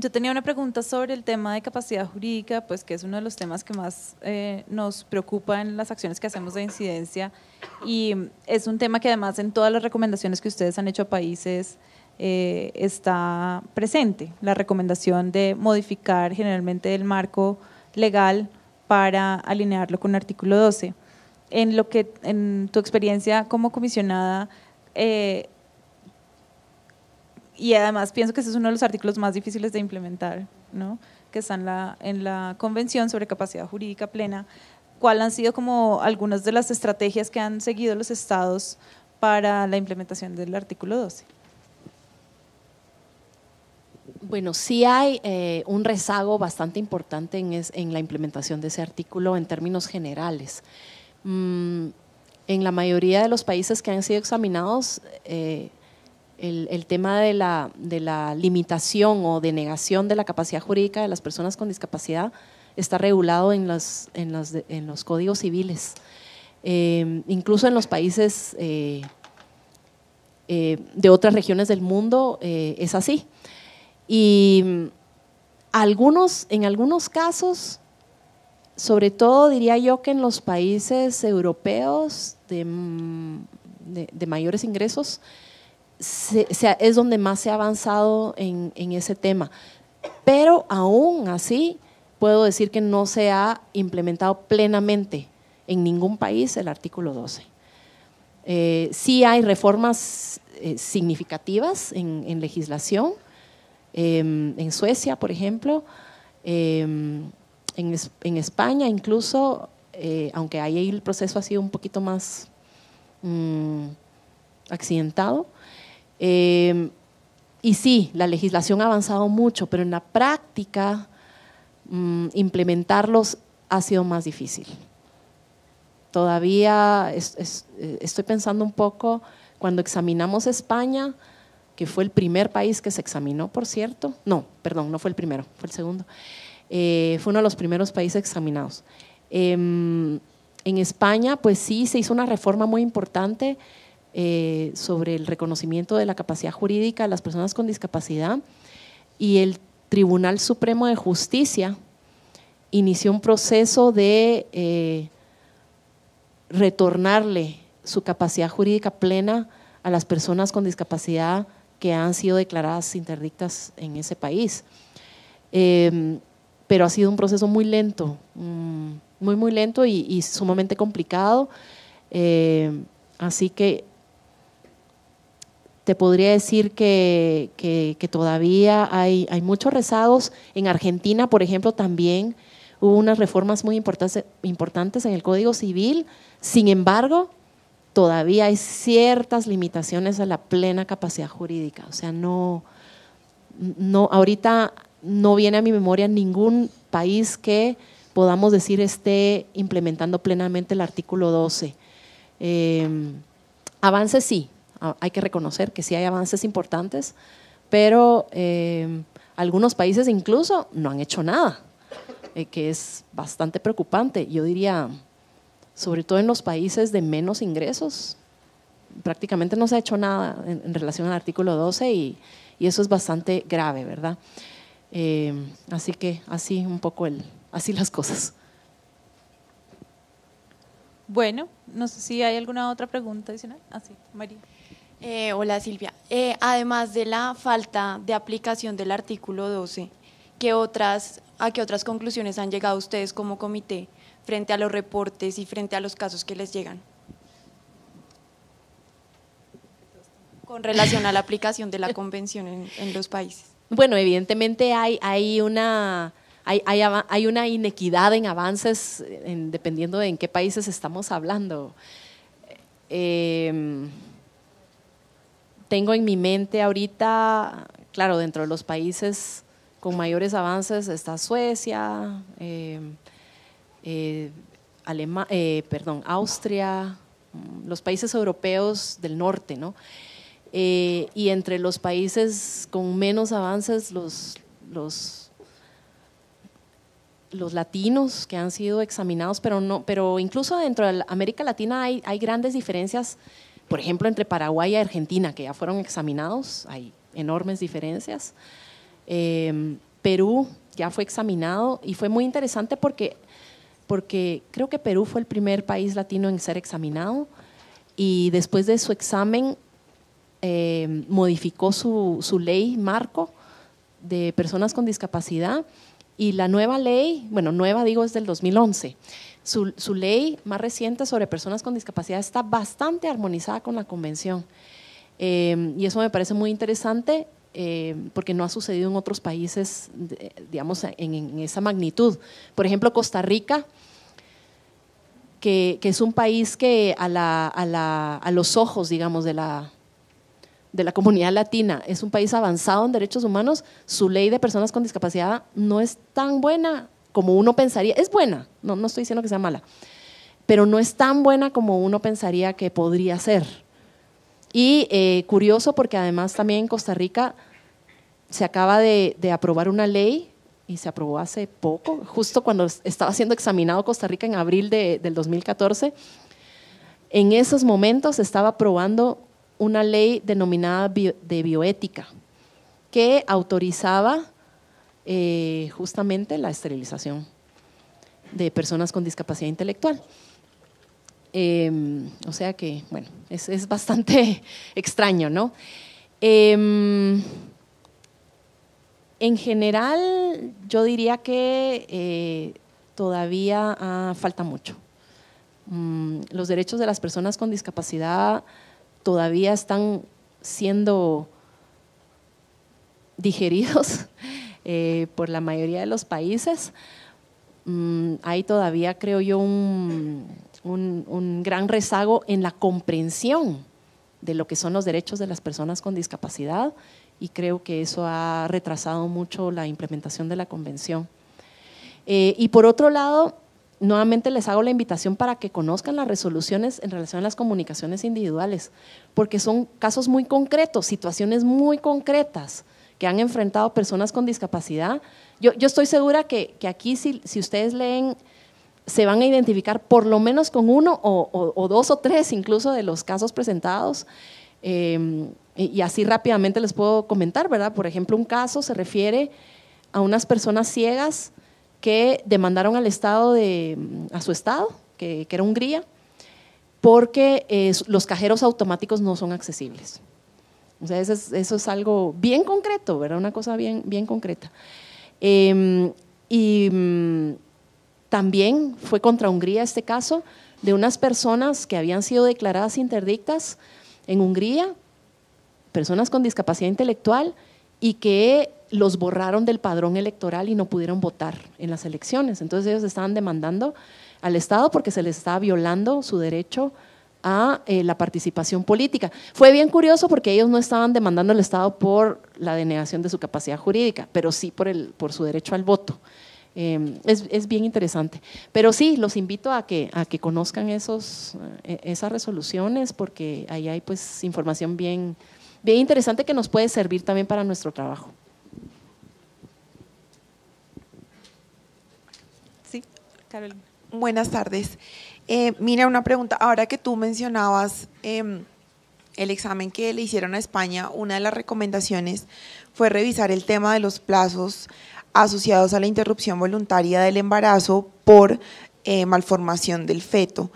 Yo tenía una pregunta sobre el tema de capacidad jurídica, pues que es uno de los temas que más eh, nos preocupa en las acciones que hacemos de incidencia y es un tema que además en todas las recomendaciones que ustedes han hecho a países eh, está presente, la recomendación de modificar generalmente el marco legal para alinearlo con el artículo 12. En lo que, en tu experiencia como comisionada, eh, y además pienso que ese es uno de los artículos más difíciles de implementar, ¿no? que están en la, Convención sobre Capacidad Jurídica Plena. ¿Cuáles han sido como algunas de las estrategias que han seguido los estados para la implementación del artículo 12? Bueno, sí hay eh, un rezago bastante importante en, la implementación de ese artículo en términos generales. Mm, en la mayoría de los países que han sido examinados, eh, el, tema de la, limitación o denegación de la capacidad jurídica de las personas con discapacidad está regulado en los, códigos civiles. Em, incluso en los países eh, eh, de otras regiones del mundo eh, es así. Y mm, algunos, en algunos casos, sobre todo diría yo que en los países europeos de mm, mayores ingresos, es donde más se ha avanzado en, ese tema. Pero aún así, puedo decir que no se ha implementado plenamente en ningún país el artículo 12. Eh, sí hay reformas eh, significativas en, legislación, em, en Suecia, por ejemplo, em, en, España incluso, eh, aunque ahí el proceso ha sido un poquito más mm, accidentado, eh, y sí, la legislación ha avanzado mucho, pero en la práctica mm, implementarlos ha sido más difícil. Todavía eh, estoy pensando un poco, cuando examinamos España, que fue el primer país que se examinó, por cierto, no, perdón, no fue el primero, fue el segundo, eh, fue uno de los primeros países examinados. Em, en España, pues sí, se hizo una reforma muy importante eh, sobre el reconocimiento de la capacidad jurídica a las personas con discapacidad y el Tribunal Supremo de Justicia inició un proceso de eh, retornarle su capacidad jurídica plena a las personas con discapacidad que han sido declaradas interdictas en ese país. Eh, pero ha sido un proceso muy lento, mm, muy, muy lento y, sumamente complicado. así que te podría decir que, todavía hay, muchos rezados. En Argentina, por ejemplo, también hubo unas reformas muy importantes en el Código Civil. Sin embargo, todavía hay ciertas limitaciones a la plena capacidad jurídica. O sea, no, no ahorita no viene a mi memoria ningún país que podamos decir esté implementando plenamente el artículo 12. Em, avance avances sí, Ah, hay que reconocer que sí hay avances importantes, pero eh, algunos países incluso no han hecho nada, eh, que es bastante preocupante. Yo diría, sobre todo en los países de menos ingresos, prácticamente no se ha hecho nada en, relación al artículo 12 y, eso es bastante grave, ¿verdad? Eh, así que así un poco así las cosas. Bueno, no sé si hay alguna otra pregunta adicional. Así, ah, María. Eh, hola Silvia. Eh, además de la falta de aplicación del artículo 12, ¿qué otras, ¿a qué otras conclusiones han llegado ustedes como comité frente a los reportes y frente a los casos que les llegan? Con relación a la aplicación de la convención en, los países. Bueno, evidentemente hay, hay una... Hay, hay, una inequidad en avances dependiendo de en qué países estamos hablando. Eh, tengo en mi mente ahorita, claro, dentro de los países con mayores avances está Suecia, eh, eh, eh, perdón, Austria, mm, los países europeos del norte, ¿no? y entre los países con menos avances, los, los, los latinos que han sido examinados, pero, no, pero incluso dentro de América Latina hay grandes diferencias por ejemplo, entre Paraguay y Argentina, que ya fueron examinados, hay enormes diferencias. Em, Perú ya fue examinado y fue muy interesante porque, porque creo que Perú fue el primer país latino en ser examinado y después de su examen em, modificó su, su ley marco de personas con discapacidad y la nueva ley, bueno, nueva digo es del 2011 su, ley más reciente sobre personas con discapacidad está bastante armonizada con la convención. Em, y eso me parece muy interesante em, porque no ha sucedido en otros países, digamos, en, esa magnitud. Por ejemplo, Costa Rica, que, es un país que a, los ojos, digamos, de la, de la comunidad latina. Es un país avanzado en derechos humanos. Su ley de personas con discapacidad no es tan buena como uno pensaría. Es buena, no, no estoy diciendo que sea mala, pero no es tan buena como uno pensaría que podría ser. Y eh, curioso porque además también en Costa Rica se acaba de, aprobar una ley y se aprobó hace poco, justo cuando estaba siendo examinado Costa Rica en abril del 2014. En esos momentos se estaba aprobando una ley denominada de bioética que autorizaba eh, justamente la esterilización de personas con discapacidad intelectual. Em, o sea que, bueno, es, bastante extraño, ¿no? Em, en general, yo diría que eh, todavía ah, falta mucho. Mm, los derechos de las personas con discapacidad todavía están siendo digeridos eh, por la mayoría de los países. Mm, hay todavía, creo yo, un, gran rezago en la comprensión de lo que son los derechos de las personas con discapacidad y creo que eso ha retrasado mucho la implementación de la convención. Eh, y por otro lado, nuevamente les hago la invitación para que conozcan las resoluciones en relación a las comunicaciones individuales, porque son casos muy concretos, situaciones muy concretas que han enfrentado personas con discapacidad. Yo, estoy segura que, aquí si, ustedes leen, se van a identificar por lo menos con uno o, dos o tres incluso de los casos presentados. Em, y así rápidamente les puedo comentar, ¿verdad? Por ejemplo, un caso se refiere a unas personas ciegas que demandaron al Estado de, a su Estado, que, era Hungría, porque eh, los cajeros automáticos no son accesibles. O sea, eso es, algo bien concreto, ¿verdad? Una cosa bien, bien concreta. Em, y mm, también fue contra Hungría este caso de unas personas que habían sido declaradas interdictas en Hungría, personas con discapacidad intelectual, y que los borraron del padrón electoral y no pudieron votar en las elecciones. Entonces ellos estaban demandando al Estado porque se les estaba violando su derecho eh, la participación política. Fue bien curioso porque ellos no estaban demandando al Estado por la denegación de su capacidad jurídica, pero sí por, el, por su derecho al voto. Em, es, bien interesante. Pero sí, los invito a que, a que conozcan esos, eh, esas resoluciones porque ahí hay pues información bien, bien interesante que nos puede servir también para nuestro trabajo. Sí, Carolina. Buenas tardes. Eh, mira, una pregunta. Ahora que tú mencionabas em, el examen que le hicieron a España, una de las recomendaciones fue revisar el tema de los plazos asociados a la interrupción voluntaria del embarazo por eh, malformación del feto.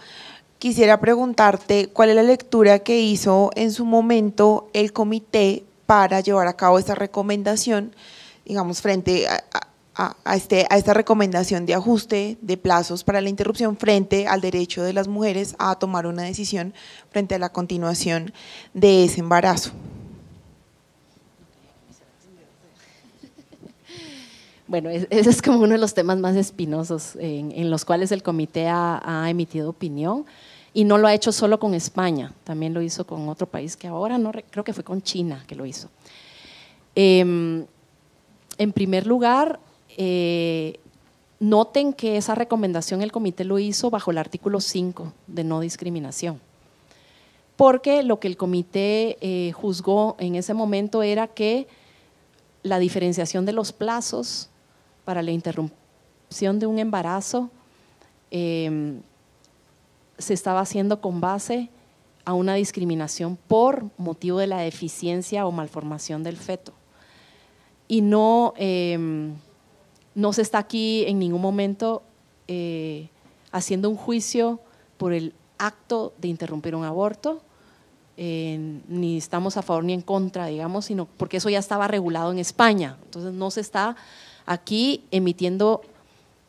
Quisiera preguntarte cuál es la lectura que hizo en su momento el comité para llevar a cabo esta recomendación, digamos, frente a a, este, a esta recomendación de ajuste de plazos para la interrupción frente al derecho de las mujeres a tomar una decisión frente a la continuación de ese embarazo. Bueno, ese es como uno de los temas más espinosos en, los cuales el comité ha, emitido opinión y no lo ha hecho solo con España, también lo hizo con otro país que ahora no creo que fue con China que lo hizo. Em, en primer lugar, eh, noten que esa recomendación el comité lo hizo bajo el artículo 5 de no discriminación, porque lo que el comité eh, juzgó en ese momento era que la diferenciación de los plazos para la interrupción de un embarazo em, se estaba haciendo con base a una discriminación por motivo de la deficiencia o malformación del feto. Y no, em, no se está aquí en ningún momento eh, haciendo un juicio por el acto de interrumpir un aborto, eh, ni estamos a favor ni en contra, digamos, sino porque eso ya estaba regulado en España. Entonces no se está aquí emitiendo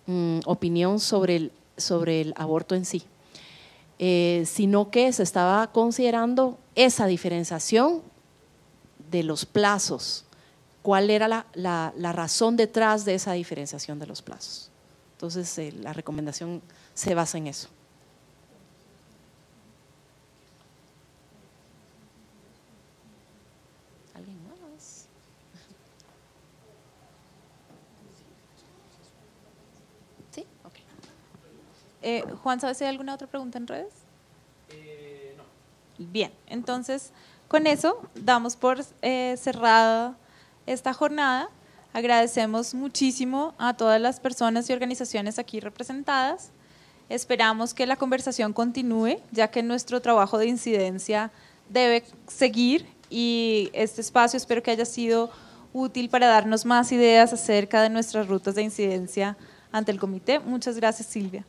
mm, opinión sobre el, aborto en sí, eh, sino que se estaba considerando esa diferenciación de los plazos cuál era la, razón detrás de esa diferenciación de los plazos. Entonces, eh, la recomendación se basa en eso. ¿Alguien más? Sí, eh, Juan, ¿sabes si hay alguna otra pregunta en redes? Eh, no. Bien, entonces con eso damos por cerrada esta jornada. Agradecemos muchísimo a todas las personas y organizaciones aquí representadas. Esperamos que la conversación continúe, ya que nuestro trabajo de incidencia debe seguir y este espacio espero que haya sido útil para darnos más ideas acerca de nuestras rutas de incidencia ante el comité. Muchas gracias, Silvia.